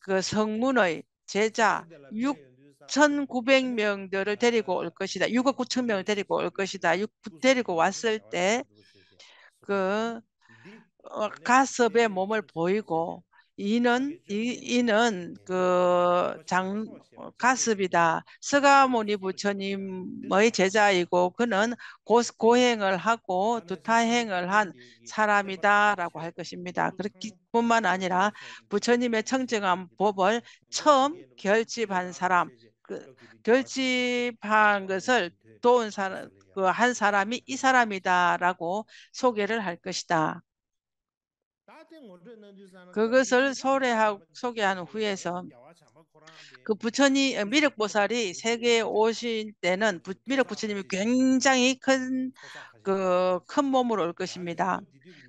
그 성문의 제자 6,900명들을 데리고 올 것이다. 6억 9천 명을 데리고 올 것이다. 6, 데리고 왔을 때그 어, 가섭의 몸을 보이고 이는 이, 이는 그장 어, 가습이다. 스가모니 부처님의 제자이고 그는 고, 고행을 하고 두타행을 한 사람이다라고 할 것입니다. 그렇기뿐만 아니라 부처님의 청정한 법을 처음 결집한 사람, 그, 결집한 것을 도운 사람, 그 한 사람이 이 사람이다라고 소개를 할 것이다. 그것을 소개하고, 소개한 후에서 그 부처님 어, 미륵보살이 세계에 오신 때는 부, 미륵부처님이 굉장히 큰 그큰 그, 몸으로 올 것입니다.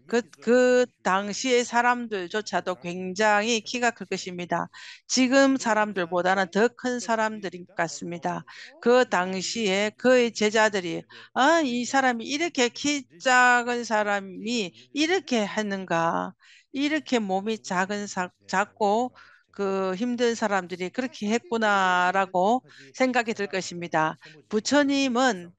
그, 그 당시의 사람들조차도 굉장히 키가 클 것입니다. 지금 사람들보다는 더 큰 사람들 인것 같습니다. 그 당시에 그의 제자들이 아, 이 사람이 이렇게 키 작은 사람이 이렇게 했는가 이렇게 몸이 작은 사, 네, 작고 네, 네. 그 힘든 사람들이 그렇게 했구나라고 생각이 들 것입니다. 부처님은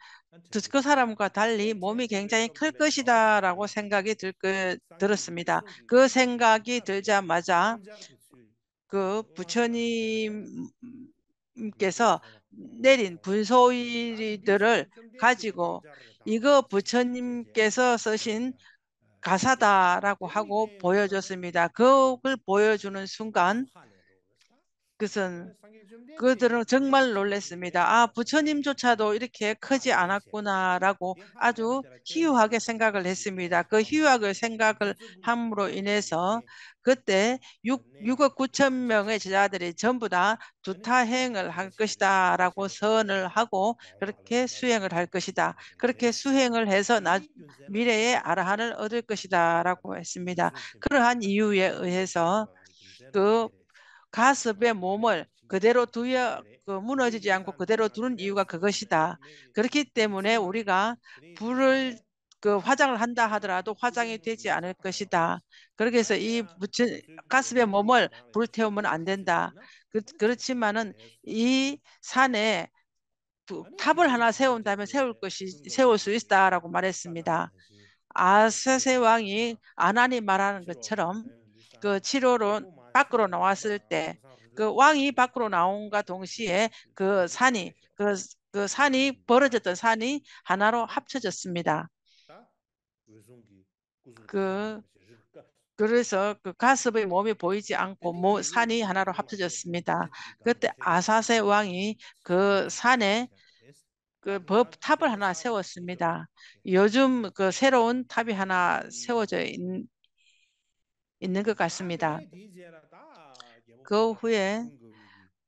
그 사람과 달리 몸이 굉장히 클 것이다라고 생각이 들, 그, 들었습니다. 그 생각이 들자마자 그 부처님께서 내린 분소일들을 가지고 이거 부처님께서 쓰신 가사다라고 하고 음. 보여줬습니다. 그걸 보여주는 순간 그것은 그들은 정말 놀랐습니다. 예, 아 예. 부처님조차도 이렇게 크지 아, 않았구나라고 예, 아주 희유하게 생각을 했습니다. 그 아, 희유하게 생각을 그 함으로 인해서 그때 6, 6억 9천 명의 제자들이 전부 다 두타행을 할 것이다 라고 선을 하고 아, 그렇게 수행을 할 것이다. 그렇게 수행을 해서 나, 미래의 아라한을 얻을 것이다 라고 했습니다. 그러한 이유에 의해서 그 가습의 몸을 그대로 두여 네. 그 무너지지 않고 네. 그대로 두는 이유가 그것이다. 네. 그렇기 때문에 우리가 불을 그 화장을 한다 하더라도 화장이 되지 않을 것이다. 그렇게 해서 이 아, 부처, 가습의 몸을 아, 불태우면 안 된다. 그, 그렇지만은 이 산에 탑을 하나 세운다면 세울 것이 음, 세울 수 있다라고 말했습니다. 아, 아세세 왕이 아난이 말하는 것처럼 그 치료로 밖으로 나왔을 때 그 왕이 밖으로 나온과 동시에 그 산이 그, 그 산이 벌어졌던 산이 하나로 합쳐졌습니다. 그 그래서 그 가습의 몸이 보이지 않고 모, 산이 하나로 합쳐졌습니다. 그때 아사세 왕이 그 산에 그 법, 탑을 하나 세웠습니다. 요즘 그 새로운 탑이 하나 세워져 있, 는 있는 것 같습니다. 그 후에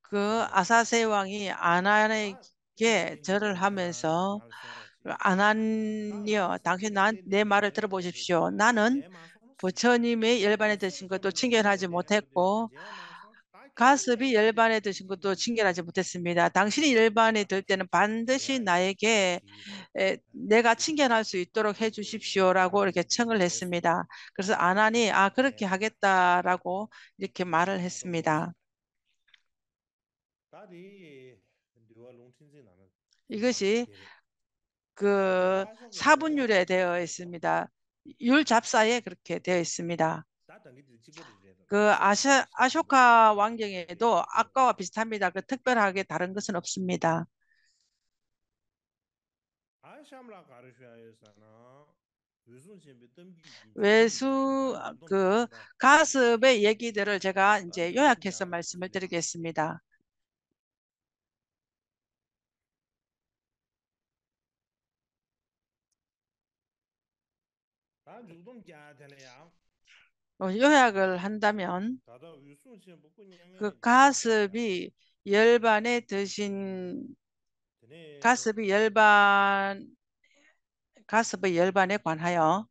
그, 그 아사세 왕이 아난에게 절을 하면서 아난이여 당신 난, 내 말을 들어보십시오. 나는 부처님의 열반에 드신 것도 칭견하지 못했고 가습이 열반에 드신 것도 징계하지 못했습니다. 당신이 열반에 들 때는 반드시 네. 나에게 에, 내가 칭견할 수 있도록 해주십시오라고 이렇게 청을 했습니다. 그래서 아나니 아 그렇게 네. 하겠다라고 이렇게 말을 했습니다. 이것이 예, 예. 그, 그 사분율에 되어 있습니다. 율 잡사에 그렇게 되어 있습니다. 그 아샤, 아쇼카 왕경에도 아까와 비슷합니다. 그 특별하게 다른 것은 없습니다. 외수 아, 아, 그 가습의 얘기들을 제가 아, 이제 네, 요약해서 말씀을 네. 드리겠습니다. 어, 요약을 한다면 그 가습이 열반에 드신 가습이 열반 가습의 열반에 관하여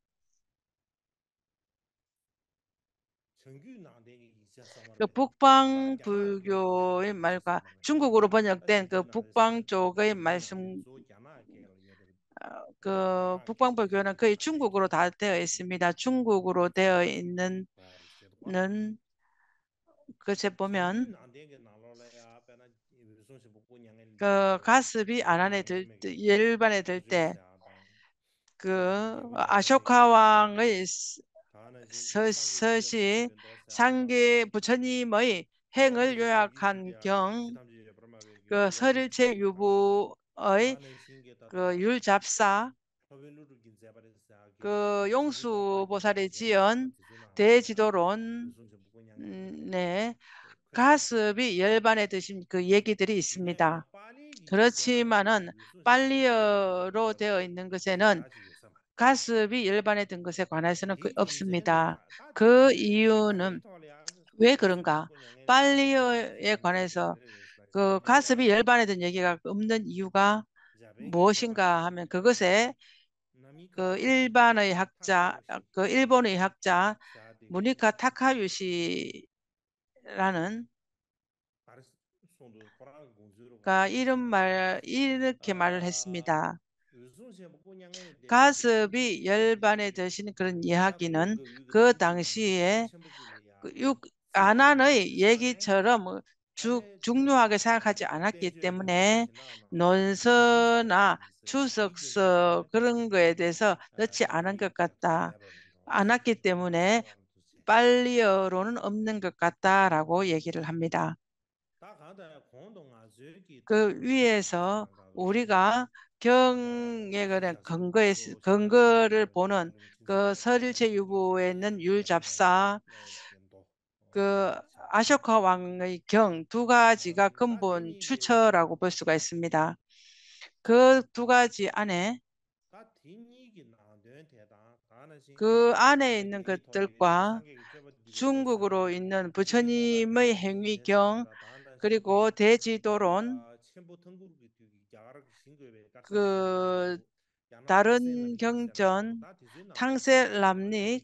그 북방 불교의 말과 네. 중국으로 번역된 그 북방 쪽의 네. 말씀 네. 그 아, 예. 북방부 교회는 거의 중국으로 다 되어 있습니다. 중국으로 되어 있는 네, 뭐 는 그제 보면 그, 그 뭐 가습이 안안에 뭐 들 열반에 들때그 네. 아쇼카 그 왕의 서, 시 상계 부처님의 그 행을 요약한 경 그서류체 유부 의그 율잡사 그 용수 보살의지연 대지도론 네 가습이 열반에 드신 그 얘기들이 있습니다. 그렇지만은 빨리어로 되어 있는 것에는 가습이 열반에 든 것에 관해서는 그 없습니다. 그 이유는 왜 그런가? 빨리어에 관해서 그 가습이 열반에 대한 얘기가 없는 이유가 무엇인가 하면 그것에 그 일반의 학자, 그 일본의 학자 무니카 타카유시라는 가 이런 말 이렇게 말을 아, 했습니다. 가습이 뭐 열반에 드신 그런 아, 이야기는 그, 그 당시에 그 그 육 안한의 아, 얘기처럼 주, 네, 네, 중요하게 네. 생각하지 않았기 때문에 논서나 주석서 그런 거에 대해서 넣지 않은 것 같다. 않았기 때문에 빨리어로는 없는 것 같다라고 얘기를 합니다. 그 위에서 우리가 경에 관한 근거에, 근거를 보는 그서류체 유보에 있는 율잡사 그 어, 아쇼카 왕의 경 두 가지가 근본 출처라고 볼 수가 있습니다. 그 두 가지 안에 그 안에 있는 것들과 중국으로 있는 부처님의 행위경 그리고 대지도론 그 다른 경전 탕세 람닉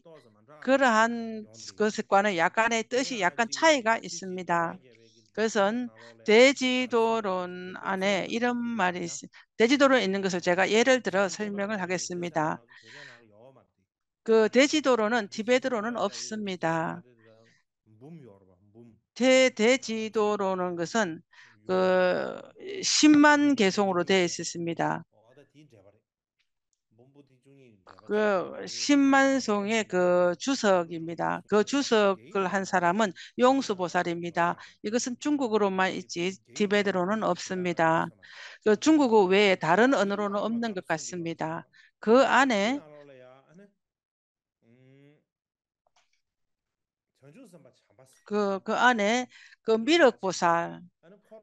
그러한 것과는 약간의 뜻이 약간 차이가 있습니다. 그것은 대지도론 안에 이런 말이 대지도론 있는 것을 제가 예를 들어 설명을 하겠습니다. 그 대지도론은 디베드로는 없습니다. 대대지도로는 것은 그 10만 개송으로 되어 있었습니다. 그 음. 십만송의 그 주석입니다. 그 주석을 한 사람은 용수보살입니다. 이것은 중국으로만 있지 디베드로는 없습니다. 아, 그 중국어 외에 다른 언어로는 아, 없는 것 같습니다. 그 아, 안에 음. 그, 그 안에 그 미륵보살,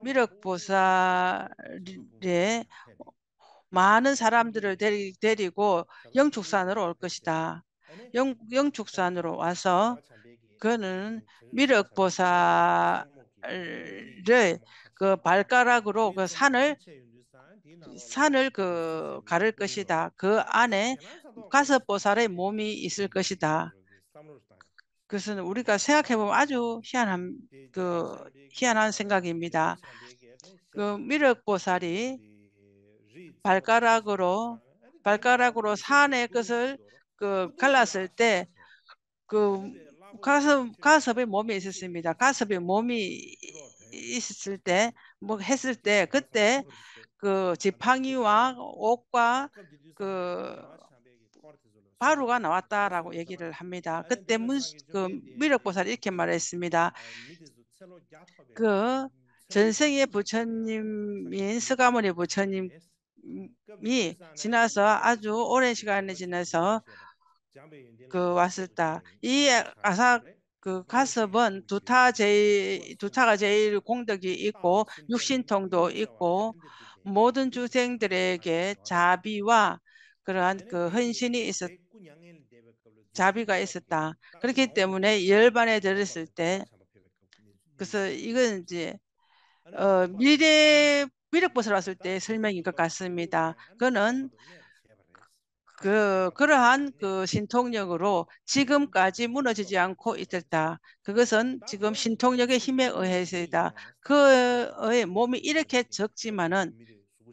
미륵보살의 음, 많은 사람들을 데리고 그 영축산으로 올 것이다. 영, 그 영축산으로 와서 그는 그 미륵보살을 그 발가락으로 그 산을 산을 그 가를 것이다. 그 안에 가스보살의 몸이 있을 것이다. 그것은 우리가 생각해 보면 아주 희한한 그 희한한 생각입니다. 그 미륵보살이 발가락으로 발가락으로 산의 끝을 그 갈랐을 때 그 가섭 가섭의 몸이 있었습니다. 가섭의 몸이 있었을 때 뭐 했을 때 그때 그 지팡이와 옷과 그 바루가 나왔다라고 얘기를 합니다. 그때 문, 그 미륵보살이 렇게 말했습니다. 그 전생의 부처님인 스가모니 부처님 음, 이 지나서 아주 오랜 시간이 지나서 그 왔었다. 이 아사 그 가섭은 두타 제일 두타가 제일 공덕이 있고 육신통도 있고 모든 주생들에게 자비와 그러한 그 헌신이 있었 자비가 있었다. 그렇기 때문에 열반에 들었을 때 그래서 이건 이제 어, 미래 위력벗을 왔을 때 설명인 것 같습니다. 그는 그 그러한 그 신통력으로 지금까지 무너지지 않고 있었다. 그것은 지금 신통력의 힘에 의해서이다. 그의 몸이 이렇게 적지만은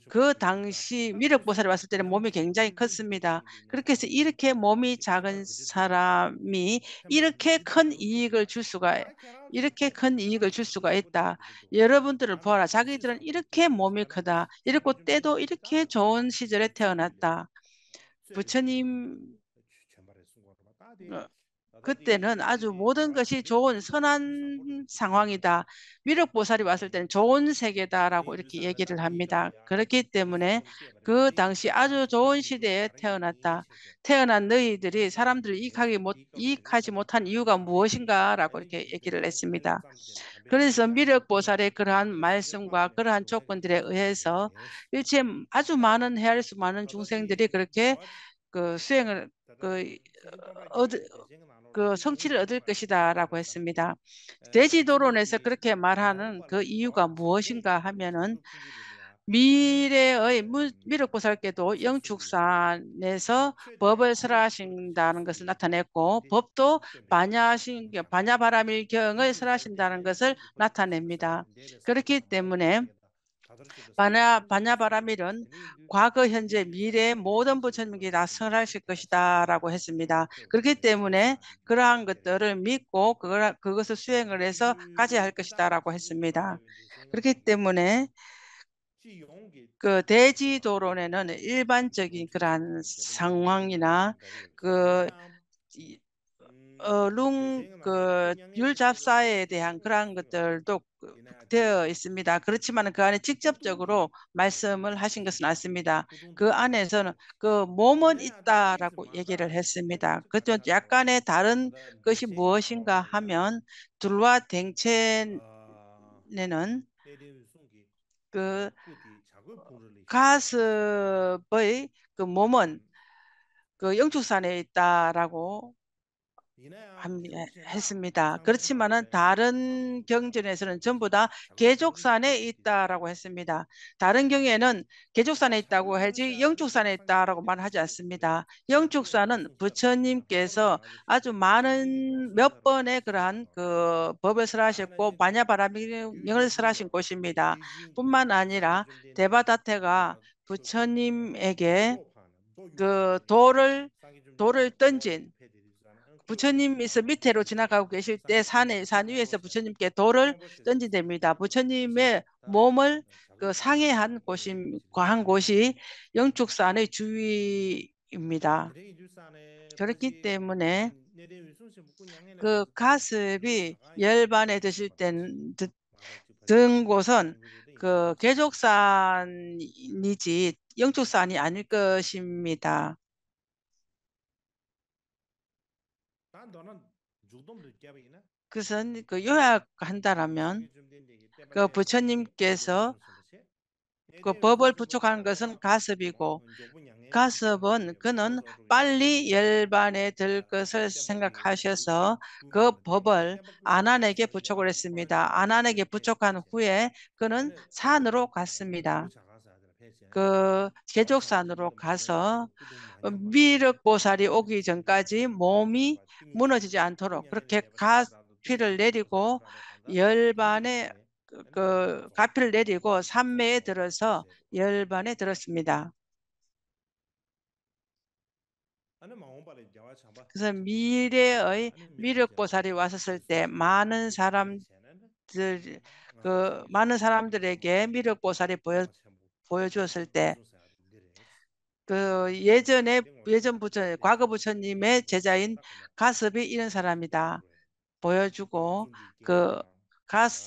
그 당시 미륵보살이 왔을 때는 몸이 굉장히 음. 컸습니다. 음. 그렇게 해서 이렇게 몸이 아, 작은 사람이 이렇게 큰 이익을 줄 수가 아, 이렇게 큰 이익을 줄 수가 있다. 여러분들을 아, 보아라. 자기들은 이렇게 몸이 크다. 이렇고 때도 이렇게 좋은 시절에 네. 태어났다. 부처님 그때는 아주 모든 것이 좋은 선한 상황이다. 미륵 보살이 왔을 때는 좋은 세계다라고 이렇게 얘기를 합니다. 그렇기 때문에 그 당시 아주 좋은 시대에 태어났다. 태어난 너희들이 사람들을 이익하기 못, 이익하지 못한 이유가 무엇인가라고 이렇게 얘기를 했습니다. 그래서 미륵보살의 그러한 말씀과 그러한 조건들에 의해서 일체 아주 많은 헤아릴 수 많은 중생들이 그렇게 그 수행을 그 어, 얻, 그 성취를 얻을 것이다라고 했습니다. 대지도론에서 그렇게 말하는 그 이유가 무엇인가 하면은 미래의 미륵보살께도 영축산에서 법을 설하신다는 것을 나타냈고 법도 반야신 반야바라밀경을 설하신다는 것을 나타냅니다. 그렇기 때문에 바냐, 바냐바라밀은 과거, 현재, 미래의 모든 부처님께 다 설하실 것이다 라고 했습니다. 네, 그렇기 때문에 그러한 네. 것들을 믿고 그걸, 그것을 수행을 해서 음, 가져야 할 것이다 라고 네, 했습니다. 그렇기 때문에 그 대지도론에는 일반적인 그러한 상황이나 그 아, 뭐 어, 룽그 율잡사에 대한 그러한 것들도 되어 있습니다. 그렇지만 그 안에 직접적으로 말씀을 하신 것은 않습니다. 그 안에서는 그 몸은 있다라고 얘기를 했습니다. 그좀 약간의 다른 것이 무엇인가 하면 둘와 댕에는그 가습의 그 몸은 그 영축산에 있다라고 했습니다. 그렇지만은 다른 경전에서는 전부 다 계족산에 있다라고 했습니다. 다른 경우에는 계족산에 있다고 해지 영축산에 있다라고만 하지 않습니다. 영축산은 부처님께서 아주 많은 몇 번의 그러한 그 법을 설하셨고 마냐바라밀을 설하신 곳입니다. 뿐만 아니라 대바다태가 부처님에게 그 돌을 돌을 던진 부처님이서 밑으로 지나가고 계실 때 산에 산 위에서 부처님께 돌을 던진답니다. 부처님의 몸을 그 상해한 곳인 과한 곳이 영축산의 주위입니다. 그렇기 때문에 그 가습이 열반에 드실 땐든 곳은 그 계족산이지 영축산이 아닐 것입니다. 아, 그것은 그 요약한다라면 그 부처님께서 그 법을 부족한 것은 가습이고가습은 그는 빨리 열반에 아, 들 그 것을 생각하셔서 그, 그 법을 아난에게 그 부촉을 했습니다. 아난에게 부촉한 후에 그는 네. 산으로 갔습니다. 그 제족산으로 가서 미륵보살이 오기 전까지 몸이 무너지지 않도록 그렇게 가피를 내리고 열반에 그 가피를 내리고 산매에 들어서 열반에 들었습니다. 그래서 미래의 미륵보살이 왔었을 때 많은 사람들 그 많은 사람들에게 미륵보살이 보여 보여주었을 때그 그 예전에 예전 부처 과거 부처님의 제자인 가섭이 이런 사람이다 보여주고 그그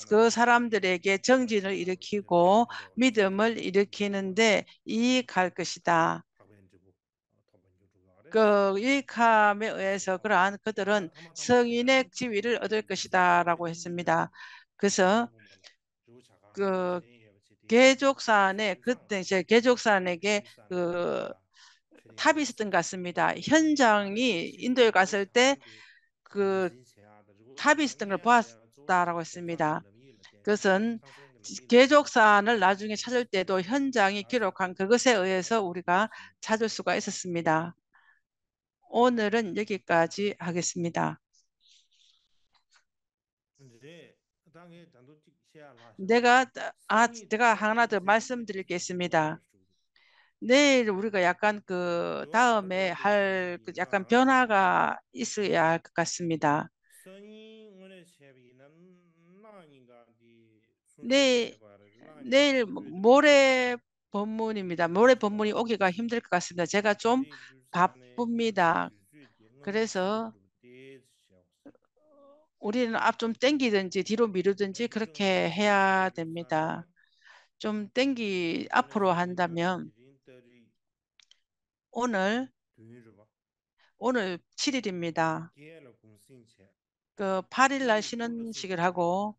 그 사람들에게 정진을 일으키고 믿음을 일으키는데 이익할 것이다. 그이익함에 의해서 그러한 그들은 성인의 지위를 얻을 것이다라고 했습니다. 그래서 그 개족산에 아, 그때 이제 개족산에게 그, 그 탑이 있었던 것 같습니다. 현장이 인도에 갔을 때그 그 탑이 있었던 걸 보았다라고 했습니다. 그것은 그 개족산을 나중에 찾을 때도 현장이 기록한 그것에 의해서 우리가 찾을 수가 있었습니다. 오늘은 여기까지 하겠습니다. 내가 아내가 하나 더 말씀드리겠습니다. 네, 내일 우리가 약간 그 다음에 할 약간 변화가 있어야 할 것 같습니다. 내 네 네, 내일 모레 본문입니다. 모레 본문이 오기가 힘들 것 같습니다. 제가 좀 바쁩니다. 그래서 우리는 앞 좀 땡기든지 뒤로 미루든지 음, 음. 그렇게 해야 됩니다. 좀 땡기 앞으로 한다면 오늘 오늘 7일입니다. 그 8일 날 쉬는 식을 하고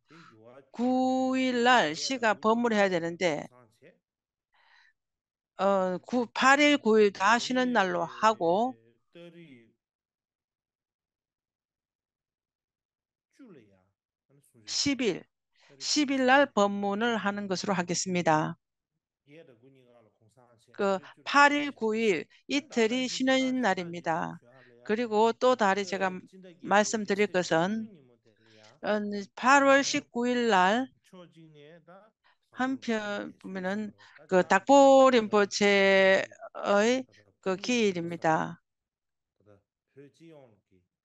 9일 날 시가 법무를 해야 되는데 어 9, 8일 9일 다 쉬는 날로 하고 10일, 10일 날 법문을 하는 것으로 하겠습니다. 그 8일, 9일 이틀이 쉬는 날입니다. 그리고 또 다리 제가 말씀드릴 것은 8월 19일 날 한편 보면은 그 닥보 림포체의 그 기일입니다.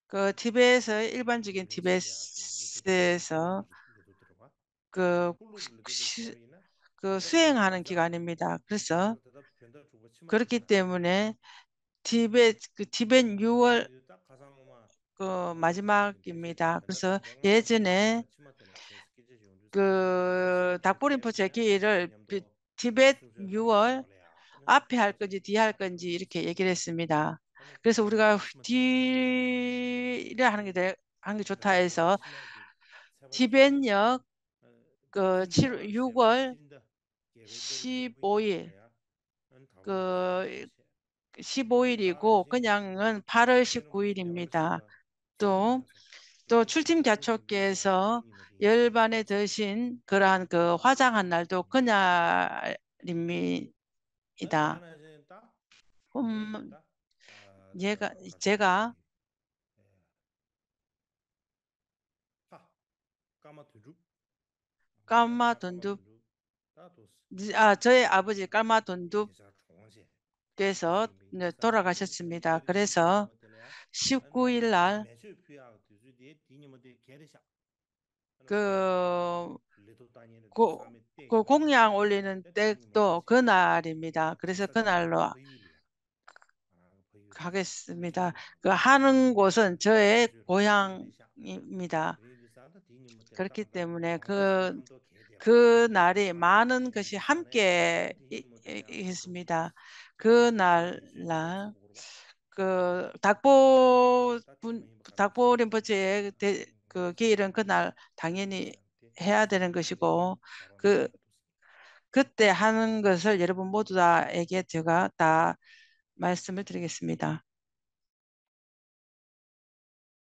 그 티베트의 일반적인 티베트 시대에서 그, 시, 그 수행하는 기간입니다. 그래서 그렇기 때문에 티벳 음. 그 티벳 6월 그, 그 마지막입니다. 그래서 예전에 그 닭보림포 제기를 티벳 6월 앞에 할 건지 뒤에 할 건지 이렇게 얘기를 했습니다. 그래서 우리가 그 뒤를 하는 게, 되, 하는 게 좋다 네, 해서 디벤역 어, 그 7, 6월 15일 그 15일이고 그냥은 8월 19일입니다. 또 또 출팀 가촉께서 그 그 그 열반에 드신 그러한 그 화장한 날도 음. 그날입니다. 음, 아, 네, 얘가 제가 까마 돈두 아 저희 아버지 까마 돈두께서 돌아가셨습니다. 그래서 19일 날 그, 고, 그 공양 올리는 때도 그날입니다. 그래서 그날로 가겠습니다. 그 하는 곳은 저의 고향입니다. 그렇기 때문에 어, 그, 그 날이 많은 네, 것이 함께 있습니다. 네, 그 날 날 그닭보분 닥보 림포체의 그, 그 네, 기일은 그날 당연히 해야 되는 것이고 그 그때 하는 것을 여러분 모두 다에게 제가 다 말씀을 드리겠습니다.